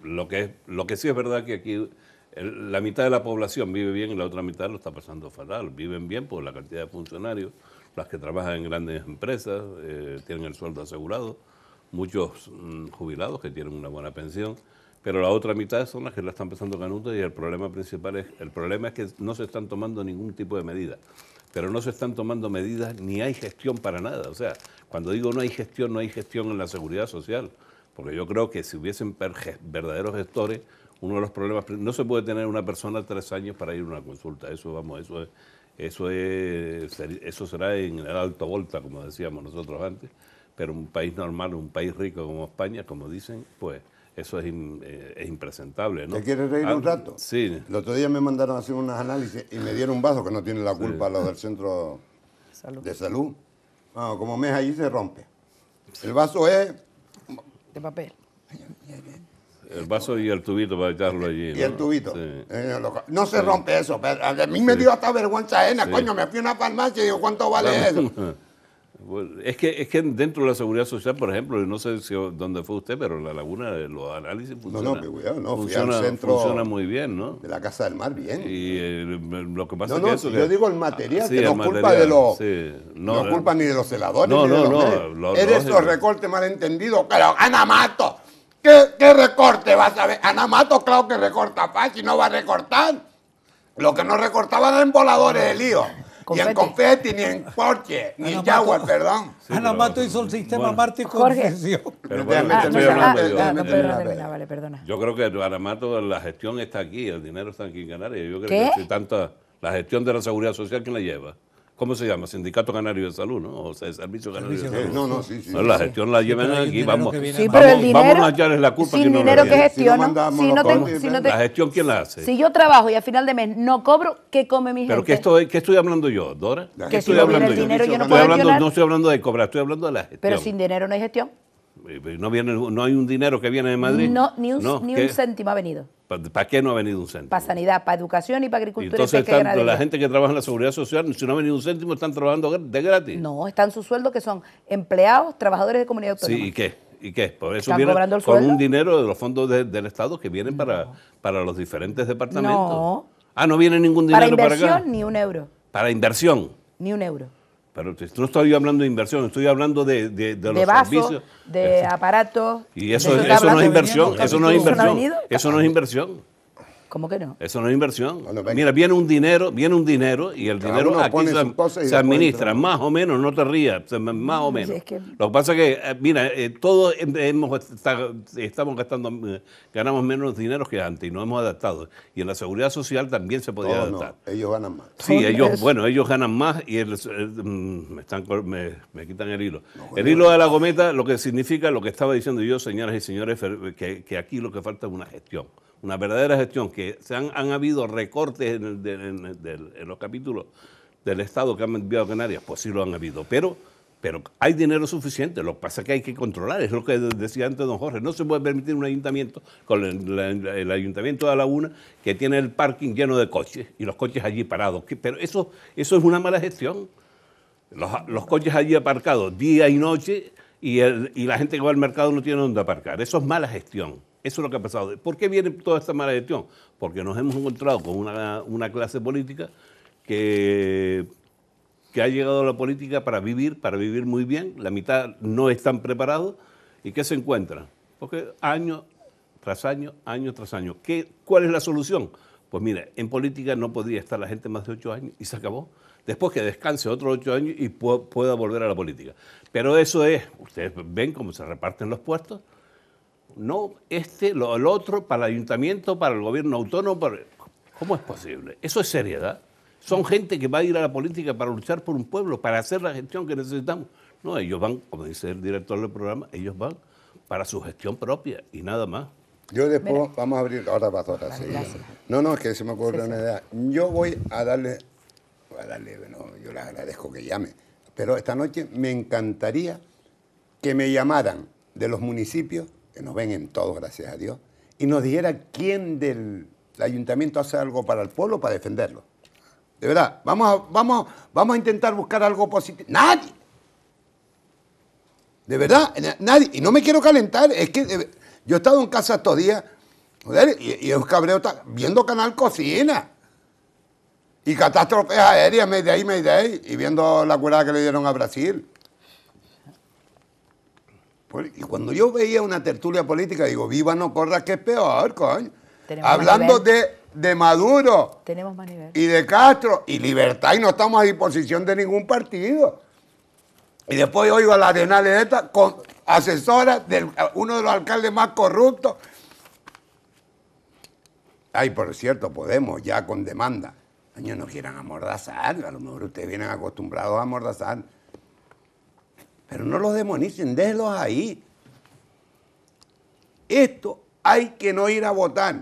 lo que es, lo que sí es verdad que aquí la mitad de la población vive bien y la otra mitad lo está pasando fatal. Viven bien por la cantidad de funcionarios, las que trabajan en grandes empresas tienen el sueldo asegurado, muchos mm, jubilados que tienen una buena pensión pero la otra mitad son las que la están empezando canuta y el problema principal es, el problema es que no se están tomando ningún tipo de medida, pero no se están tomando medidas ni hay gestión para nada, o sea, cuando digo no hay gestión, no hay gestión en la seguridad social, porque yo creo que si hubiesen verdaderos gestores, uno de los problemas, no se puede tener una persona tres años para ir a una consulta, eso vamos, eso eso es, eso será en el alto volta, como decíamos nosotros antes, pero un país normal, un país rico como España, como dicen, pues eso eh, es, impresentable. ¿no? ¿Te quieres reír un rato? Sí. El otro día me mandaron a hacer unos análisis y me dieron un vaso que no tiene la culpa lo los del centro de salud. como mes allí se rompe. El vaso es... De papel. El vaso y el tubito para echarlo allí. Y el tubito. Eh, no se rompe eso, A mí me dio hasta vergüenza ajena, coño. Me fui a una farmacia y digo, ¿cuánto vale eso? es, que, es que dentro de la seguridad social, por ejemplo, no sé si, dónde fue usted, pero la laguna de los análisis funciona. No, no, cuidado, no, funciona, fui muy bien, ¿no? De la Casa del Mar, bien. Y eh, lo que pasa es que. No, yo digo el material, ah, que no es culpa de los. no, eh, culpa ni de los celadores. No, ni de los no. Es recorte recortes pero Ana Mato, ¿qué, recorte vas a ver? Ana Mato, claro que recorta fácil, no va a recortar. Lo que no recortaba eran voladores de lío. Ni en confeti, ni en Porsche, ah, ni en Jaguar, perdón. Ana ah, Mato hizo el sistema bueno. Marte y yo. creo que Ana Mato, la gestión está aquí, el dinero está aquí en Canarias. Yo creo ¿Qué? que si tanta, la gestión de la seguridad social, ¿quién la lleva? ¿cómo se llama? Sindicato Canario de Salud, ¿no? O sea, Servicio Canario de Salud. No, no, sí, sí. la gestión la llevan aquí, vamos, sí, pero el dinero, a echarles la culpa. Sin que dinero que gestiono, si no, te, la gestión quién la hace. Si yo trabajo y a final de mes no cobro, ¿qué come mi gente? Pero ¿qué estoy, qué estoy hablando yo, Dora? ¿Qué estoy hablando yo? no estoy hablando de cobrar, estoy hablando de la gestión. Pero sin dinero no hay gestión. Eh, no, viene, no hay un dinero que viene de Madrid. ni un, céntimo ha venido. ¿Para, qué no ha venido un céntimo? Para sanidad, para educación y para agricultura. entonces, la gente que trabaja en la seguridad social, si no ha venido un céntimo, están trabajando de gratis. No, están sus sueldos que son empleados, trabajadores de comunidad autónoma. ¿y qué? ¿Y qué? Por eso con un dinero de los fondos del Estado que vienen para, para los diferentes departamentos. No. Ah, no viene ningún dinero para, Para inversión, ni un euro. Para inversión. Ni un euro. Pero no estoy hablando de inversión, estoy hablando de, de, de los de servicios. De aparatos. Y eso, eso, no es inversión, eso no es inversión. Eso no es inversión. ¿Cómo que no? Eso no es inversión. Mira, viene un dinero, viene un dinero y el dinero aquí se, administra, más o menos, no te rías, más o menos. Lo que pasa es que, eh, mira, eh, todos hemos, estamos gastando, eh, ganamos menos dinero que antes y no hemos adaptado. Y en la seguridad social también se podía adaptar. ellos ganan más. Sí, ellos, bueno, ellos ganan más y mm, me, están, me, quitan el hilo. el hilo de la gometa lo que significa lo que estaba diciendo yo, señoras y señores, que aquí lo que falta es una gestión una verdadera gestión, que se han, habido recortes en, los capítulos del Estado que han enviado a Canarias, pues sí lo han habido, pero, pero hay dinero suficiente, lo que pasa es que hay que controlar, es lo que decía antes don Jorge, no se puede permitir un ayuntamiento, con el, ayuntamiento de Laguna, que tiene el parking lleno de coches y los coches allí parados, pero eso, eso es una mala gestión. Los, coches allí aparcados día y noche y, y la gente que va al mercado no tiene dónde aparcar. Eso es mala gestión. Eso es lo que ha pasado. ¿Por qué viene toda esta mala gestión? Porque nos hemos encontrado con una, clase política que, ha llegado a la política para vivir, para vivir muy bien. La mitad no están preparados. ¿Y qué se encuentran? Porque año tras año, año tras año. ¿Qué, ¿Cuál es la solución? Pues mira, en política no podría estar la gente más de ocho años y se acabó. Después que descanse otros ocho años y pueda volver a la política. Pero eso es, ustedes ven cómo se reparten los puestos no este, lo, el otro, para el ayuntamiento, para el gobierno autónomo. ¿Cómo es posible? Eso es seriedad. Son gente que va a ir a la política para luchar por un pueblo, para hacer la gestión que necesitamos. No, ellos van, como dice el director del programa, ellos van para su gestión propia y nada más. Yo después vamos a abrir ahora para todas. No, no, es que se me ocurre una idea. Yo voy a darle, a darle, bueno, yo le agradezco que llame pero esta noche me encantaría que me llamaran de los municipios que nos ven en todo, gracias a Dios, y nos dijera quién del ayuntamiento hace algo para el pueblo para defenderlo. De verdad, vamos a, vamos, vamos a intentar buscar algo positivo. Nadie. De verdad, nadie. Y no me quiero calentar, es que eh, yo he estado en casa estos días, y, y es cabreo viendo Canal Cocina. Y catástrofes aéreas, y ahí y viendo la curada que le dieron a Brasil. Y cuando yo veía una tertulia política, digo, viva no corras que es peor, coño. Hablando de, de, Maduro y de Castro y libertad y no estamos a disposición de ningún partido. Y después oigo a la Arenal esta con asesora de uno de los alcaldes más corruptos. Ay, por cierto, Podemos ya con demanda. Años no quieran amordazar, a lo mejor ustedes vienen acostumbrados a amordazar. Pero no los demonicen, déjelos ahí. Esto hay que no ir a votar.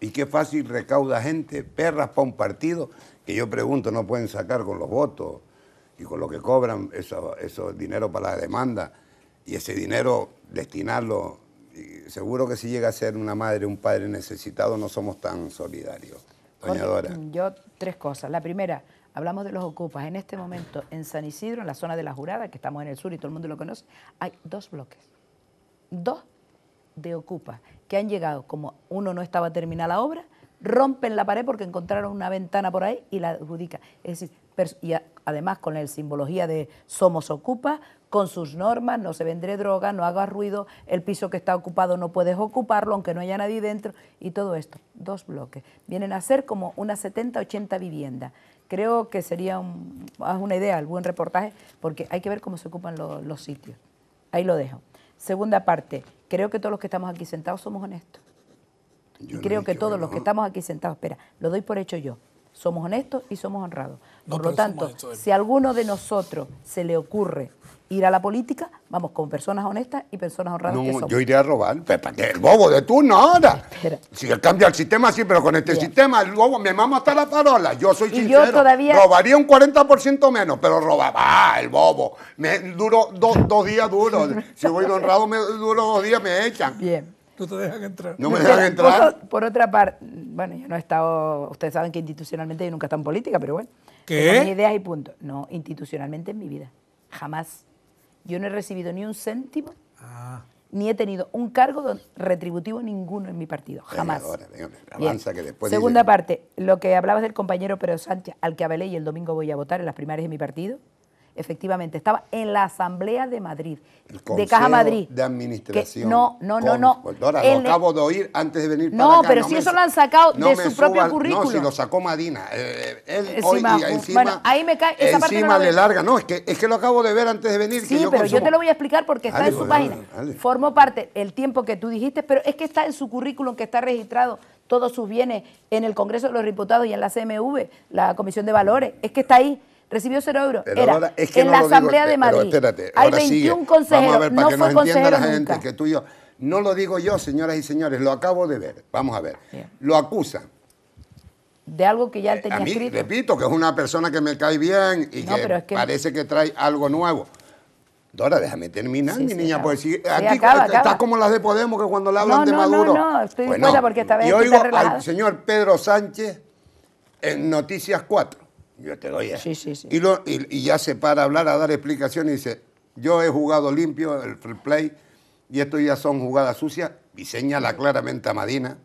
Y qué fácil recauda gente, perras para un partido, que yo pregunto, no pueden sacar con los votos y con lo que cobran esos eso dinero para la demanda. Y ese dinero destinarlo, seguro que si llega a ser una madre, un padre necesitado, no somos tan solidarios. doñadora Yo tres cosas. La primera, hablamos de los ocupas, en este momento en San Isidro, en la zona de la Jurada, que estamos en el sur y todo el mundo lo conoce, hay dos bloques, dos de ocupas, que han llegado, como uno no estaba terminada la obra, rompen la pared porque encontraron una ventana por ahí y la adjudican. Es decir, y además con la simbología de somos ocupa, con sus normas, no se vendré droga, no haga ruido, el piso que está ocupado no puedes ocuparlo, aunque no haya nadie dentro, y todo esto, dos bloques. Vienen a ser como unas 70, 80 viviendas creo que sería un, una idea, algún reportaje, porque hay que ver cómo se ocupan los sitios. Ahí lo dejo. Segunda parte, creo que todos los que estamos aquí sentados somos honestos. y creo que todos los que estamos aquí sentados, espera, lo doy por hecho yo, somos honestos y somos honrados. Por lo tanto, si a alguno de nosotros se le ocurre ir a la política, vamos con personas honestas y personas honradas. No, yo iré a robar. el bobo de tú no ahora. Si Si cambia el sistema, sí, pero con este sistema, el bobo, me mamo hasta la parola. Yo soy sincero. Yo todavía... Robaría un 40% menos, pero robaba. Ah, el bobo. Me duro dos, días duro. si voy honrado, me duro dos días, me echan. Bien. No te dejan entrar. No me dejan entrar. Por, otra parte, bueno, yo no he estado, ustedes saben que institucionalmente yo nunca he estado en política, pero bueno. ¿Qué? ideas y punto. No, institucionalmente en mi vida. Jamás. Yo no he recibido ni un céntimo. Ah. Ni he tenido un cargo retributivo ninguno en mi partido. Jamás. Segunda parte, lo que hablabas del compañero Pedro Sánchez, al que avalé y el domingo voy a votar en las primarias de mi partido efectivamente, estaba en la Asamblea de Madrid, de Caja Madrid. De Administración. no, no, no, no. lo acabo de oír antes de venir no, para acá. Pero no, pero si eso lo han sacado de su propio currículum. No, si lo sacó Madina. Eh, eh, él encima, hoy encima, bueno, ahí me cae, esa parte le larga. No, es que, es que lo acabo de ver antes de venir. Sí, pero yo te lo voy a explicar porque está en su pues, página. Formó parte el tiempo que tú dijiste, pero es que está en su currículum que está registrado todos sus bienes en el Congreso de los Diputados y en la CMV, la Comisión de Valores. Es que está ahí recibió cero euros. Pero Era es que en la Asamblea de Madrid. Pero espérate, hay 21 consejeros. Vamos a ver, para que nos entienda la gente, que tú y yo. No lo digo yo, señoras y señores, lo acabo de ver. Vamos a ver. Lo acusan de algo que ya eh, tenía a mí, Repito, que es una persona que me cae bien y que, parece que trae algo nuevo. Dora, déjame terminar, mi niña, si aquí estás como las de Podemos que cuando le hablan de Maduro. No, no, estoy dispuesta porque esta vez. Yo oigo al señor Pedro Sánchez en Noticias 4 yo te doy ¿eh? Y, ya se para a hablar, a dar explicaciones y dice, yo he jugado limpio el free play y esto ya son jugadas sucias y señala claramente a Madina.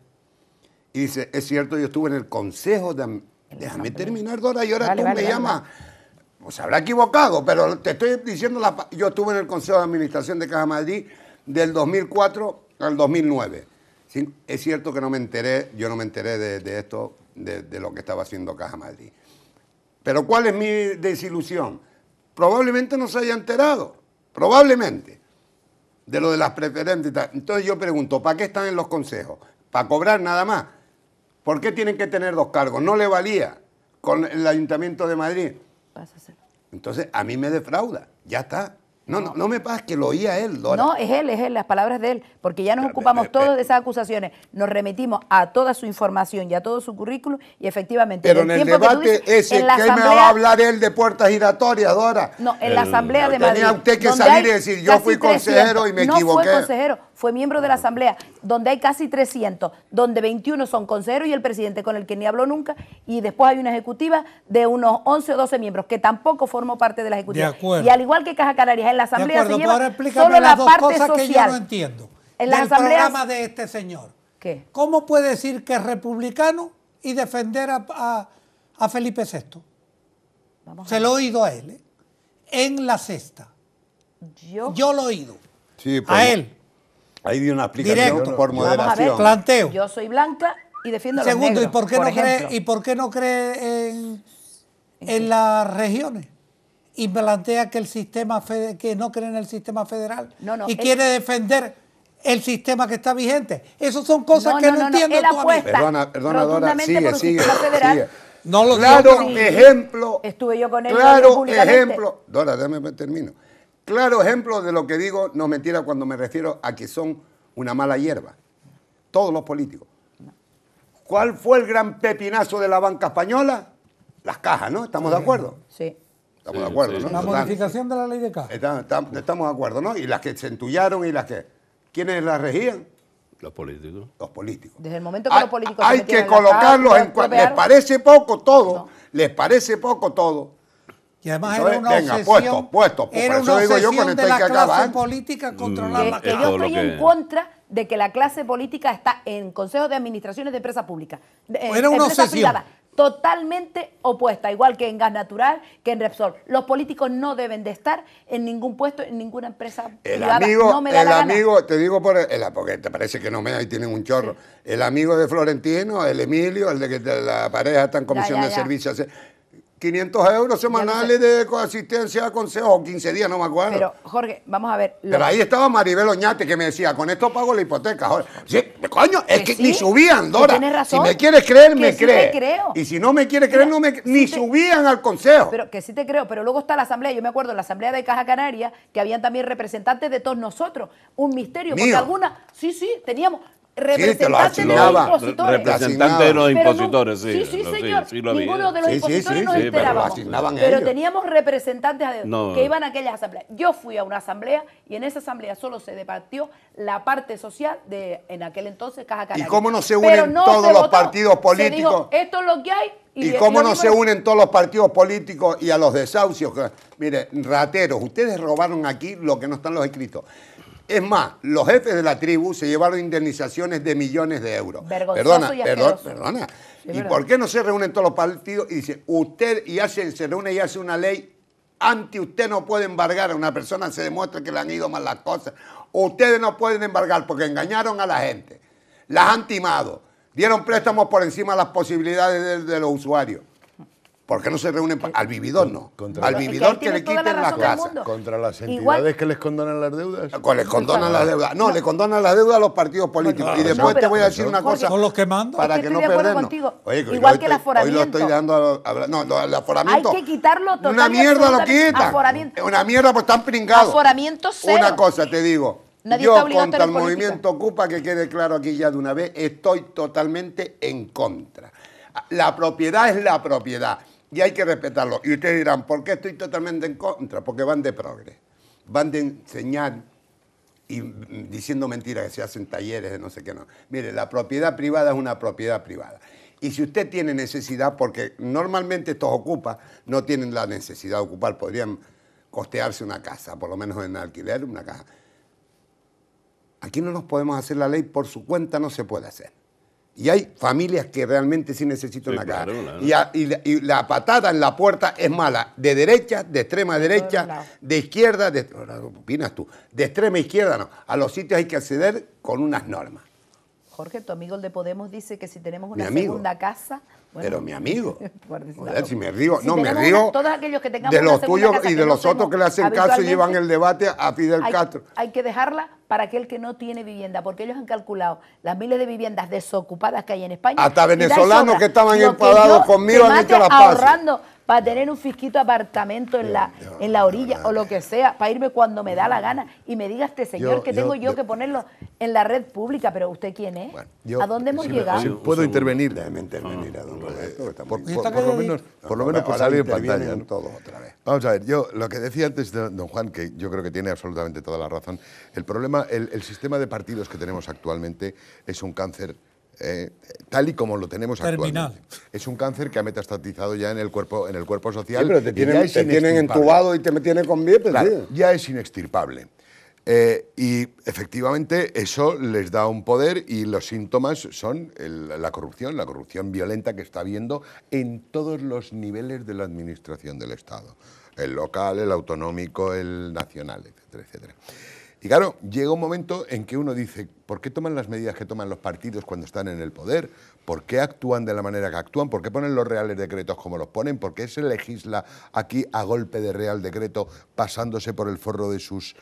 Y dice, es cierto, yo estuve en el consejo de... Déjame terminar, Dora, y ahora tú me llamas... Pues habrá equivocado, pero te estoy diciendo, la, yo estuve en el Consejo de Administración de Caja Madrid del 2004 al 2009. es cierto que no me enteré, yo no me enteré de, esto, de, de lo que estaba haciendo Caja Madrid. Pero ¿cuál es mi desilusión? Probablemente no se haya enterado, probablemente, de lo de las preferentes. Entonces yo pregunto, ¿para qué están en los consejos? ¿Para cobrar nada más? ¿Por qué tienen que tener dos cargos? No le valía con el Ayuntamiento de Madrid. Entonces a mí me defrauda, ya está. No, no, no me pasa que lo oía él, Dora. No, es él, es él, las palabras de él, porque ya nos ocupamos todos de esas acusaciones, nos remitimos a toda su información y a todo su currículum y efectivamente... Pero en el, debate ese, ¿qué me va a hablar él de puertas giratorias, Dora? No, en la Asamblea de Madrid. Tenía usted que salir y decir, yo fui consejero y me equivoqué. No fue consejero, fue miembro de la Asamblea, donde hay casi 300, donde 21 son consejeros y el presidente con el que ni habló nunca, y después hay una ejecutiva de unos 11 o 12 miembros, que tampoco formó parte de la ejecutiva. De y al igual que Caja Canarias, en la Asamblea se solo la parte social. Que yo no entiendo en la del programa de este señor. ¿Qué? ¿Cómo puede decir que es republicano y defender a, Felipe VI? Se lo he oído a él, ¿eh? en la sexta. Yo, Yo lo he oído. Sí, a él. Ahí de una aplicación por moderación. Yo soy blanca y defiendo a los Segundo, ¿y por qué no cree, y por qué no cree en, las regiones? Y plantea que el sistema que no cree en el sistema federal y quiere defender el sistema que está vigente. Esas son cosas que no, entiendo tú a Perdona, perdona Dora, sigue, sigue, No lo claro ejemplo. Estuve yo con él. Claro ejemplo. Dora, déjame termino Claro ejemplo de lo que digo, no mentira cuando me refiero a que son una mala hierba. Todos los políticos. ¿Cuál fue el gran pepinazo de la banca española? Las cajas, ¿no? ¿Estamos de acuerdo? Sí. Estamos de acuerdo, ¿no? La modificación de la ley de cajas. Estamos, de acuerdo, ¿no? Y las que se y las que... ¿Quiénes las regían? Los políticos. Los políticos. Desde el momento que los políticos... Hay que colocarlos en... cuanto. les parece poco todo, les parece poco todo, y además era una venga, obsesión, puesto, puesto, era una obsesión mm, yo, de la clase política que Yo estoy en contra de que la clase política está en consejos de administraciones de empresas públicas. Era una obsesión. totalmente opuesta, igual que en Gas Natural, que en Repsol. Los políticos no deben de estar en ningún puesto, en ninguna empresa el Amigo, el amigo, te digo por el, porque te parece que no me ahí tienen un chorro. El amigo de Florentino, el Emilio, el de que la pareja está en comisión de servicios 500 euros semanales de asistencia al consejo, 15 días, no me acuerdo. Pero, Jorge, vamos a ver. Pero ahí estaba Maribel Oñate que me decía, con esto pago la hipoteca. Sí, coño, es pues que, ni subían, Dora. Tienes razón. Si me quieres creer, me creo. Y si no me quieres creer, no me... ni subían al consejo. Pero que sí te creo, pero luego está la asamblea, yo me acuerdo, la asamblea de Caja Canaria, que habían también representantes de todos nosotros. Un misterio, porque alguna, sí, sí, teníamos, representante sí, de los impositores. Representante de los impositores, sí. Sí, sí, Ninguno de los impositores nos enterábamos. Pero, pero, teníamos representantes que iban a aquellas asambleas. Yo fui a una asamblea y en esa asamblea solo se debatió la parte social de, en aquel entonces, Caja Canaria. ¿Y cómo no se unen todos los partidos políticos? esto es lo que hay ¿Y, ¿Y cómo no se unen todos los partidos políticos y a los desahucios? Mire, rateros, ustedes robaron aquí lo que no están los escritos. Es más, los jefes de la tribu se llevaron indemnizaciones de millones de euros. Vergonzoso perdona, y perdona, ¿Y por qué no se reúnen todos los partidos y dicen, usted y hace, se reúne y hace una ley anti usted no puede embargar a una persona, se demuestra que le han ido mal las cosas. Ustedes no pueden embargar porque engañaron a la gente, las han timado, dieron préstamos por encima de las posibilidades de los usuarios. ¿Por qué no se reúnen? Al vividor no. al vividor que, le quiten la, casas. casa. Contra las entidades que les condonan las deudas. Les ah, pues condonan las deudas. No, le condonan las deudas a los partidos políticos. y después te voy a decir una cosa. Son los que mandan. Para que, no perdernos. Igual que el aforamiento. Hoy lo estoy dando a, No, el aforamiento. Hay que quitarlo totalmente. Una mierda lo quita, Una mierda, pues están pringados. Aforamiento cero. Una cosa te digo. Yo contra el movimiento Ocupa, que quede claro aquí ya de una vez, estoy totalmente en contra. La propiedad es la propiedad y hay que respetarlo. Y ustedes dirán, ¿por qué estoy totalmente en contra? Porque van de progres, van de enseñar y mm, diciendo mentiras que se hacen talleres de no sé qué no. Mire, la propiedad privada es una propiedad privada. Y si usted tiene necesidad, porque normalmente estos ocupas no tienen la necesidad de ocupar, podrían costearse una casa, por lo menos en alquiler, una casa. Aquí no nos podemos hacer la ley, por su cuenta no se puede hacer. Y hay familias que realmente sí necesitan la casa. Y, la, patada en la puerta es mala. De derecha, de extrema derecha, de izquierda, de, opinas tú? De extrema izquierda no. A los sitios hay que acceder con unas normas. Jorge, tu amigo el de Podemos dice que si tenemos una segunda casa pero mi amigo, si me río, no me río de los tuyos y de los otros que le hacen caso y llevan el debate a Fidel Castro. Hay que dejarla para aquel que no tiene vivienda, porque ellos han calculado las miles de viviendas desocupadas que hay en España. Hasta venezolanos que estaban empadados conmigo han hecho la paz para tener un fisquito apartamento en la, en la orilla o lo que sea, para irme cuando me da la gana y me diga este señor que tengo yo, que ponerlo en la red pública, pero ¿usted quién es? ¿A dónde hemos llegado? si puedo intervenir. Déjeme intervenir ah, a don por, lo menos, por lo menos en pantalla. Vamos a ver, yo lo que decía antes don Juan, que yo creo que tiene absolutamente toda la razón, el problema, el, el sistema de partidos que tenemos actualmente es un cáncer eh, tal y como lo tenemos actualmente. Es un cáncer que ha metastatizado ya en el cuerpo, en el cuerpo social. te tienen, entubado y te tienen con Ya es inextirpable. Eh, y efectivamente eso les da un poder y los síntomas son la corrupción, la corrupción violenta que está habiendo en todos los niveles de la administración del Estado, el local, el autonómico, el nacional, etcétera, etcétera. Y claro, llega un momento en que uno dice, ¿por qué toman las medidas que toman los partidos cuando están en el poder? ¿Por qué actúan de la manera que actúan? ¿Por qué ponen los reales decretos como los ponen? ¿Por qué se legisla aquí a golpe de real decreto pasándose por el forro de sus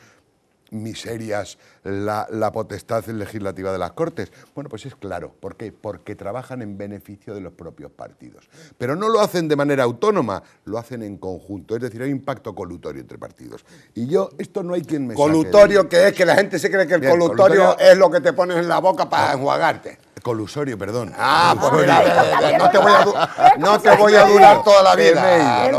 miserias la, potestad legislativa de las Cortes? Bueno, pues es claro. ¿Por qué? Porque trabajan en beneficio de los propios partidos. Pero no lo hacen de manera autónoma, lo hacen en conjunto. Es decir, hay un pacto colutorio entre partidos. Y yo, esto no hay quien me... Colutorio, que es que la gente se cree que el, colutorio, es lo que te pones en la boca para ah. enjuagarte. Colusorio, perdón. Ah, pues mira, eh, no te voy a, no durar toda la vida, es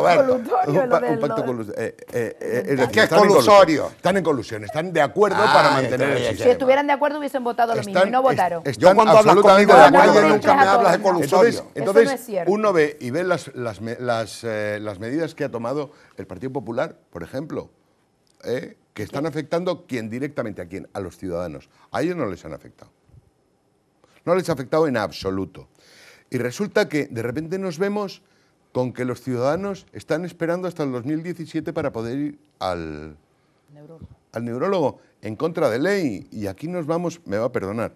Un, pacto colusorio. Eh, eh, es colusorio? Están en colusión, están de acuerdo ah, para mantener el sistema. Si estuvieran de acuerdo hubiesen votado lo mismo y no votaron. Yo cuando hablo conmigo de acuerdo nunca me hablas de colusorio. Entonces, uno ve y ve las medidas que ha tomado el Partido Popular, por ejemplo, que están afectando quién directamente a quién, a los ciudadanos. A ellos no les han afectado. No les ha afectado en absoluto. Y resulta que de repente nos vemos con que los ciudadanos están esperando hasta el 2017 para poder ir al neurólogo, en contra de ley. Y aquí nos vamos, me va a perdonar,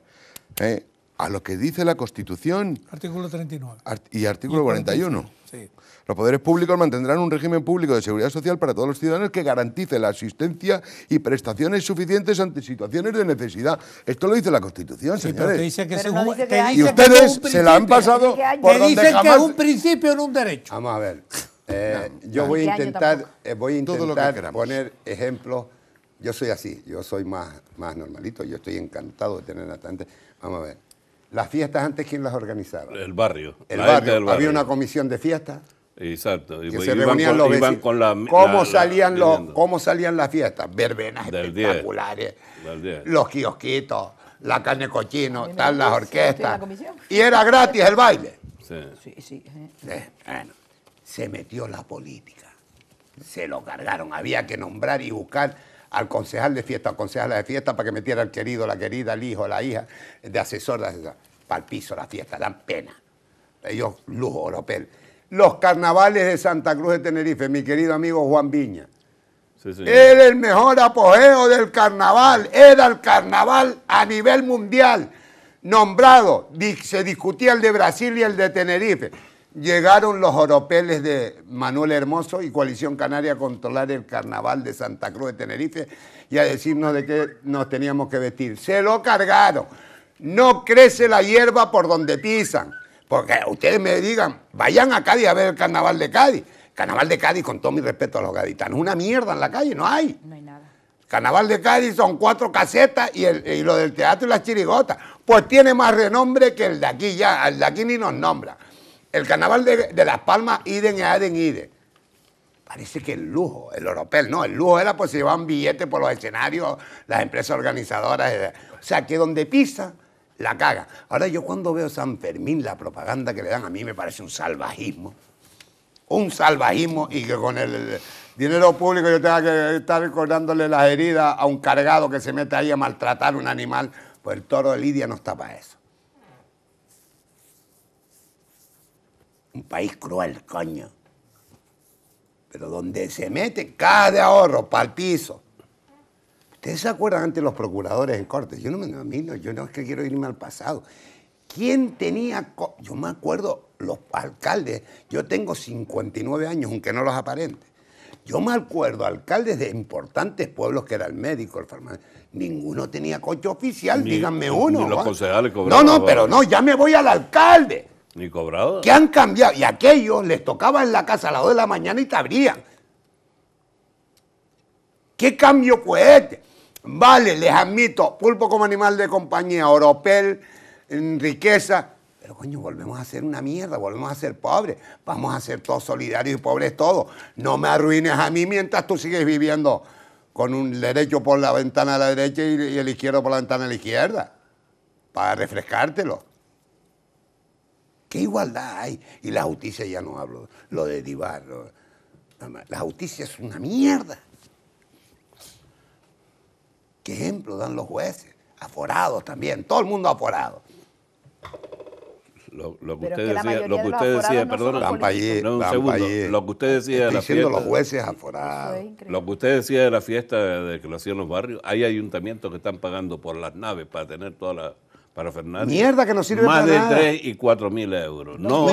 ¿eh? a lo que dice la Constitución. Artículo 39. y artículo 41. Los poderes públicos mantendrán un régimen público de seguridad social para todos los ciudadanos que garantice la asistencia y prestaciones suficientes ante situaciones de necesidad. Esto lo dice la Constitución, señores. y ustedes se la han pasado por que es un principio, no un derecho. Vamos a ver. Eh, yo voy a intentar, eh, voy a intentar poner ejemplos. Yo soy así, yo soy más, más normalito, yo estoy encantado de tener a Vamos a ver. Las fiestas antes, ¿quién las organizaba? El barrio. El barrio. Había una comisión de fiestas. Exacto. Que pues se reunían los vecinos. ¿Cómo, salían los, ¿Cómo salían las fiestas? Verbenas espectaculares, los kiosquitos, la carne cochino, están las pues, orquestas. Este, y era gratis el baile. Eh. Sí. bueno, se metió la política. Se lo cargaron. Había que nombrar y buscar al concejal de fiesta, al concejal de fiesta, para que metiera al querido, la querida, el hijo, la hija, de asesor, de Para el piso la fiesta, dan pena. Ellos, lujo, oropel. Los carnavales de Santa Cruz de Tenerife, mi querido amigo Juan Viña. era el mejor apogeo del carnaval, era el carnaval a nivel mundial, nombrado, se discutía el de Brasil y el de Tenerife. Llegaron los oropeles de Manuel Hermoso y Coalición Canaria a controlar el carnaval de Santa Cruz de Tenerife y a decirnos de qué nos teníamos que vestir. Se lo cargaron. No crece la hierba por donde pisan. Porque ustedes me digan, vayan a Cádiz a ver el carnaval de Cádiz. Carnaval de Cádiz, con todo mi respeto a los gaditanos, una mierda en la calle, no hay. No hay nada. Carnaval de Cádiz son cuatro casetas y, el, y lo del teatro y las chirigotas. Pues tiene más renombre que el de aquí ya, el de aquí ni nos nombra. El carnaval de, Las Palmas, Iden, y Aden, Iden. Parece que el lujo, el oropel, no, el lujo era pues se llevaban billetes por los escenarios, las empresas organizadoras. O sea, que donde pisa, la caga. Ahora yo cuando veo San Fermín, la propaganda que le dan a mí me parece un salvajismo. Un salvajismo y que con el dinero público yo tenga que estar recordándole las heridas a un cargado que se mete ahí a maltratar un animal. Pues el toro de Lidia no está para eso. Un país cruel, coño. Pero donde se mete cada ahorro para el piso. ¿Ustedes se acuerdan ante los procuradores en corte? Yo no me yo no es que quiero irme al pasado. ¿Quién tenía.? Yo me acuerdo, los alcaldes. Yo tengo 59 años, aunque no los aparente. Yo me acuerdo, alcaldes de importantes pueblos que era el médico, el farmacéutico. Ninguno tenía coche oficial, díganme uno. No, no, pero no, ya me voy al alcalde. Ni cobrado. Que han cambiado. Y aquellos les tocaba en la casa a las 2 de la mañana y te abrían. ¿Qué cambio fue este? Vale, les admito, pulpo como animal de compañía, oropel, riqueza. Pero coño, volvemos a ser una mierda, volvemos a ser pobres. Vamos a ser todos solidarios y pobres todos. No me arruines a mí mientras tú sigues viviendo con un derecho por la ventana a la derecha y el izquierdo por la ventana a la izquierda. Para refrescártelo. ¿Qué igualdad hay? Y la justicia ya no hablo, lo de Divar. la justicia es una mierda. ¿Qué ejemplo dan los jueces? Aforados también, todo el mundo aforado. Lo, que usted decía, lo que un lo que usted decía de la fiesta, los jueces aforados. Lo que usted decía de la fiesta de que lo hacían los barrios, hay ayuntamientos que están pagando por las naves para tener toda la para Mierda que no sirve más de 3 y 4 mil euros. No,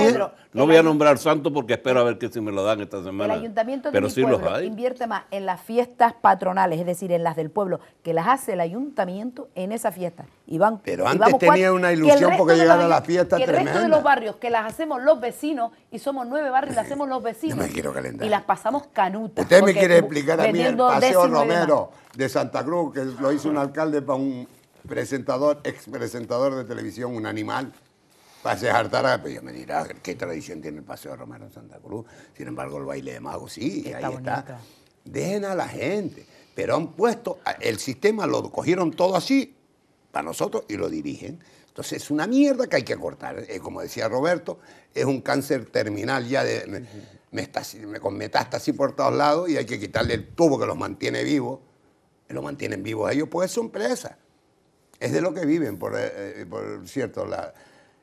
no voy a nombrar santo porque espero a ver que si me lo dan esta semana. El ayuntamiento de pero los invierte más en las fiestas patronales, es decir, en las del pueblo, que las hace el ayuntamiento en esa fiesta. Y van, pero antes tenía una ilusión porque llegaron a las fiestas que el resto de los barrios que las hacemos los vecinos y somos nueve barrios y las hacemos los vecinos. No me quiero Y las pasamos canutas. Usted me quiere explicar a mí el paseo Romero de Santa Cruz que lo hizo un alcalde para un presentador, ex presentador de televisión, un animal. Pase tarde, pues yo me dirá, ¿qué tradición tiene el Paseo de Romero en Santa Cruz? Sin embargo, el baile de magos, sí, ahí está. Dejen a la gente. Pero han puesto, el sistema lo cogieron todo así, para nosotros, y lo dirigen. Entonces es una mierda que hay que cortar. Eh, como decía Roberto, es un cáncer terminal ya de, me con metástasis por todos lados y hay que quitarle el tubo que los mantiene vivos. y los mantienen vivos ellos, pues son presas es de lo que viven, por, eh, eh, cierto,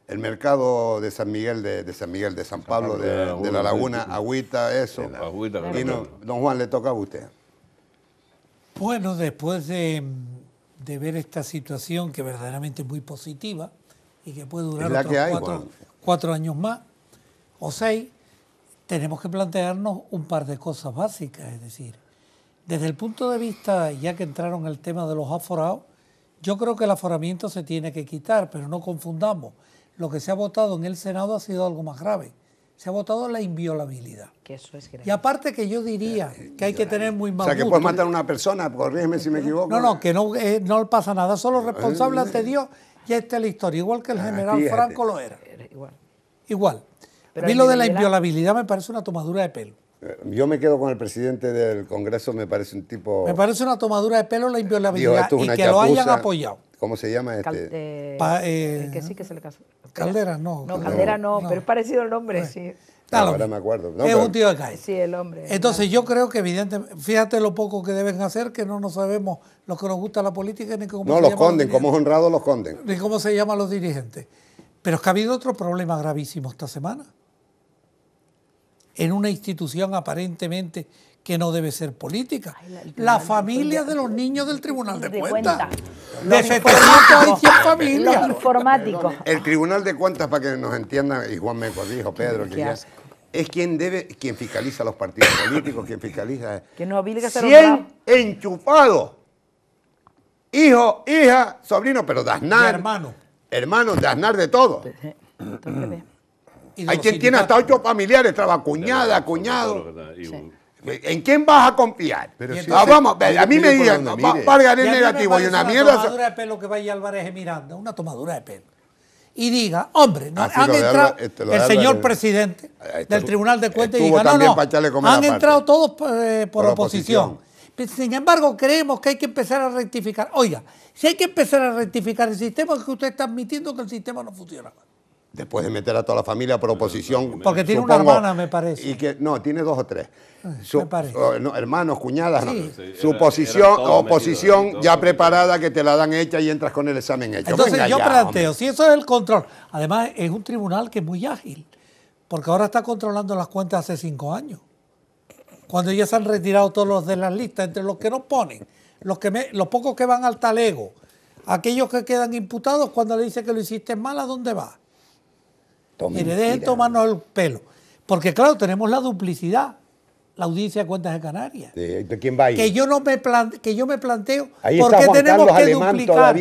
el mercado de San Miguel, de, San Miguel, de San Pablo, de, la, laguna, agüita, eso. don Juan, le toca a usted. Bueno, después de, ver esta situación que verdaderamente es muy positiva y que puede durar cuatro, cuatro años más o seis, tenemos que plantearnos un par de cosas básicas, es decir, desde el punto de vista, ya que entraron el tema de los aforados, yo creo que el aforamiento se tiene que quitar, pero no confundamos. Lo que se ha votado en el Senado ha sido algo más grave. Se ha votado la inviolabilidad. Que eso es Y aparte que yo diría eh, que hay que tener muy mal O sea, que puedes matar a una persona, corrígeme si me equivoco. No, no, que no, eh, no pasa nada. Solo eh, responsable ante eh, Dios y está la historia. Igual que el ah, general Franco lo era. Igual. Igual. a mí lo de la inviolabilidad me parece una tomadura de pelo. Eh, yo me quedo con el presidente del Congreso, me parece un tipo. Me parece una tomadura de pelo la inviolabilidad y que lo hayan apoyado. ¿Cómo se llama este? Caldera no. No, Caldera no, pero es parecido el nombre, sí. ahora me acuerdo. es un tío de calle. Sí, el hombre. Entonces yo creo que evidentemente, fíjate lo poco que deben hacer, que no nos sabemos lo que nos gusta la política ni cómo... No, los conden, como es honrado los conden. Ni cómo se llaman los dirigentes. Pero es que ha habido otro problema gravísimo esta semana en una institución aparentemente que no debe ser política. la, familia de los niños del Tribunal de, Cuentas. De 700 familias. informáticos. El Tribunal de Cuentas, para que nos entiendan, y Juan Meco dijo, Pedro, que es quien debe, quien fiscaliza los partidos políticos, quien fiscaliza... Que no 100 enchufados. Hijo, hija, sobrino, pero dasnar. hermano. Hermano, de Aznar de todo. Pues, eh, hay quien tiene hasta ocho familiares, traba cuñada, cuñado. Uh. ¿En quién vas a confiar? a mí me digan, pagar el negativo y una mierda. Una tomadura de pelo que vaya Álvarez Miranda, una tomadura de pelo. Y diga, hombre, ah, han entrado este, el señor presidente ah, este del Tribunal de Cuentas y diga, no, han entrado todos eh, por, oposición. oposición. Pues, sin embargo, creemos que hay que empezar a rectificar. Oiga, si hay que empezar a rectificar el sistema, es que usted está admitiendo que el sistema no funciona después de meter a toda la familia por oposición. Porque tiene una hermana, me parece. Y que, no, tiene dos o tres. Ah, oh, hermanos, cuñadas, Su posición, oposición ya preparada que te la dan hecha y entras con el examen hecho. Entonces yo planteo, si eso es el control, además es un tribunal que es muy ágil, porque ahora está controlando las cuentas hace cinco años, cuando ya se han retirado todos los de las listas, entre los que no ponen, los, que los pocos que van al talego, aquellos que quedan imputados cuando le dice que lo hiciste mal, ¿a dónde va? Mire, dejen tomarnos el pelo. Porque claro, tenemos la duplicidad. La audiencia de Cuentas de Canarias. ¿De, quién va Que yo, no me que yo me planteo Ahí por qué tenemos que duplicar.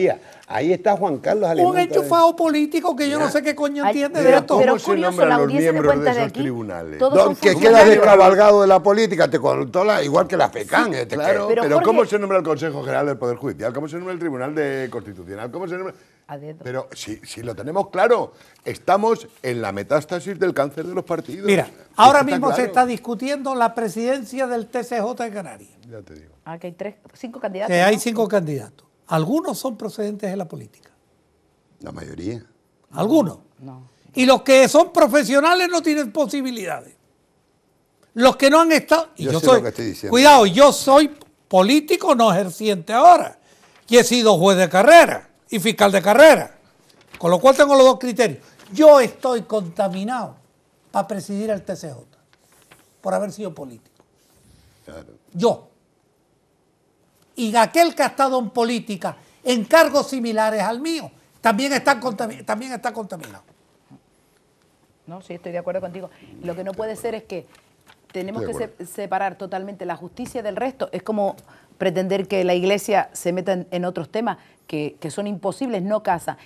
Ahí está Juan Carlos Alemán. Un enchufado político que yo no sé qué coño entiende de esto. Pero curioso, nombran los miembros de, esos tribunales? que queda descabalgado de la política, te la igual que la pecan, este, pero, ¿cómo se nombra el Consejo General del Poder Judicial? ¿Cómo se nombra el Tribunal de Constitucional? ¿Cómo se nombra...? Pero si, lo tenemos claro, estamos en la metástasis del cáncer de los partidos. Mira, ahora mismo se está discutiendo la presidencia del TCJ de Canarias. Ya te digo. Ah, que hay tres, cinco candidatos. Que hay cinco candidatos. Algunos son procedentes de la política. La mayoría. Algunos. No. Y los que son profesionales no tienen posibilidades. Los que no han estado. Y yo, soy, diciendo. Cuidado, yo soy político no ejerciente ahora. Y he sido juez de carrera y fiscal de carrera. Con lo cual tengo los dos criterios. Yo estoy contaminado para presidir el TCJ por haber sido político. Yo. Y aquel que ha estado en política en cargos similares al mío también está, también está contaminado. No, sí, estoy de acuerdo contigo. Lo que no puede ser es que tenemos que separar totalmente la justicia del resto. Es como pretender que la iglesia se meta en, otros temas que, son imposibles, no casa.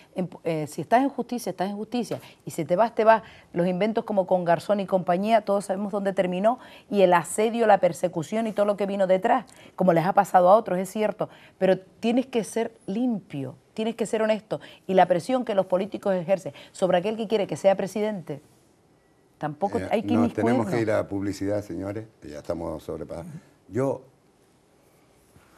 Eh, si estás en justicia, estás en justicia. Y si te vas, te vas. Los inventos como con Garzón y compañía, todos sabemos dónde terminó. Y el asedio, la persecución y todo lo que vino detrás, como les ha pasado a otros, es cierto. Pero tienes que ser limpio, tienes que ser honesto. Y la presión que los políticos ejercen sobre aquel que quiere que sea presidente, tampoco eh, hay que no, tenemos que ir a publicidad, señores, ya estamos sobrepasados. Yo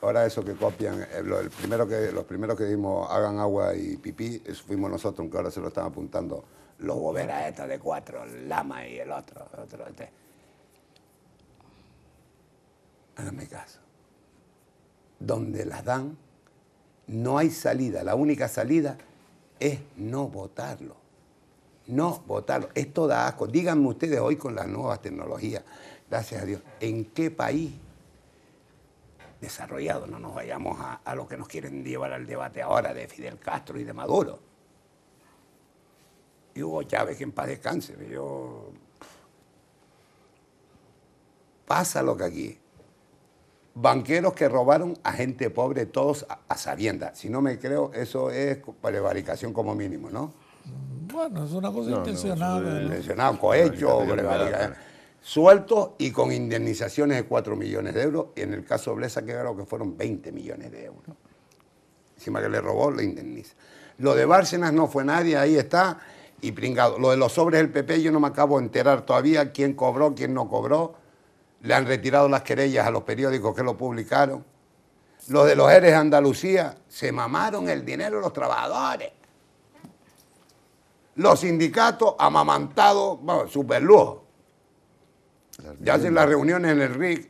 Ahora eso que copian, eh, el primero que, los primeros que dimos hagan agua y pipí, fuimos nosotros, aunque ahora se lo están apuntando los boberas estos de cuatro, el lama y el otro. El otro este. Háganme caso. Donde las dan, no hay salida. La única salida es no votarlo. No votarlo. Esto da asco. Díganme ustedes hoy con las nuevas tecnologías, gracias a Dios, ¿en qué país desarrollado. No nos vayamos a, lo que nos quieren llevar al debate ahora de Fidel Castro y de Maduro. Y Hugo Chávez, que en paz descanse. Yo... Pasa lo que aquí. Banqueros que robaron a gente pobre, todos a, sabiendas. Si no me creo, eso es prevaricación como mínimo, ¿no? Bueno, es una cosa intencionada. cohecho, prevaricación sueltos y con indemnizaciones de 4 millones de euros, y en el caso de Blesa que creo que fueron 20 millones de euros. Encima que le robó, le indemniza. Lo de Bárcenas no fue nadie, ahí está, y pringado. Lo de los sobres del PP yo no me acabo de enterar todavía quién cobró, quién no cobró. Le han retirado las querellas a los periódicos que lo publicaron. los de los Eres de Andalucía, se mamaron el dinero de los trabajadores. Los sindicatos amamantados, bueno, super lujo ya hacen las reuniones en el RIC,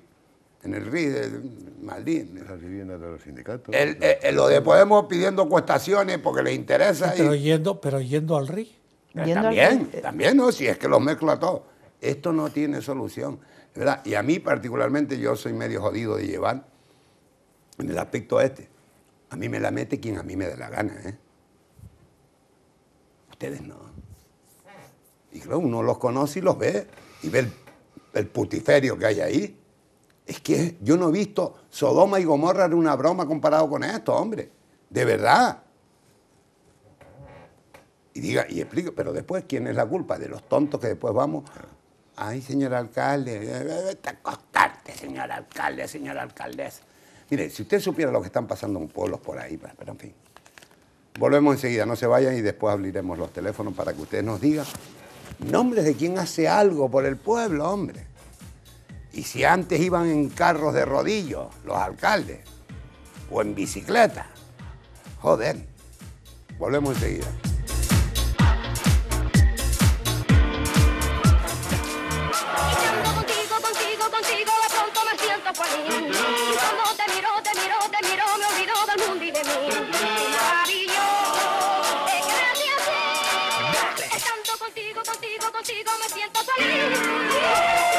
en el RIC de Madrid. Las viviendas de los sindicatos. El, eh, eh, lo de Podemos pidiendo cuestaciones porque les interesa. Pero, yendo, pero yendo al RIC. Eh, también, también, ¿no? Si es que los mezcla todos. Esto no tiene solución. ¿verdad? Y a mí particularmente yo soy medio jodido de llevar en el aspecto este. A mí me la mete quien a mí me dé la gana. ¿eh? Ustedes no. Y claro, uno los conoce y los ve. Y ve el el putiferio que hay ahí. Es que yo no he visto Sodoma y Gomorra en una broma comparado con esto, hombre. De verdad. Y diga, y explico, pero después, ¿quién es la culpa? De los tontos que después vamos. Ay, señor alcalde, vete eh, eh, eh, a acostarte, señor alcalde, señor alcaldesa. Mire, si usted supiera lo que están pasando en pueblos por ahí, pues, pero en fin. Volvemos enseguida, no se vayan y después abriremos los teléfonos para que usted nos diga nombres de quien hace algo por el pueblo, hombre. Y si antes iban en carros de rodillos los alcaldes, o en bicicleta, joder, volvemos enseguida. te de mí. no me siento feliz.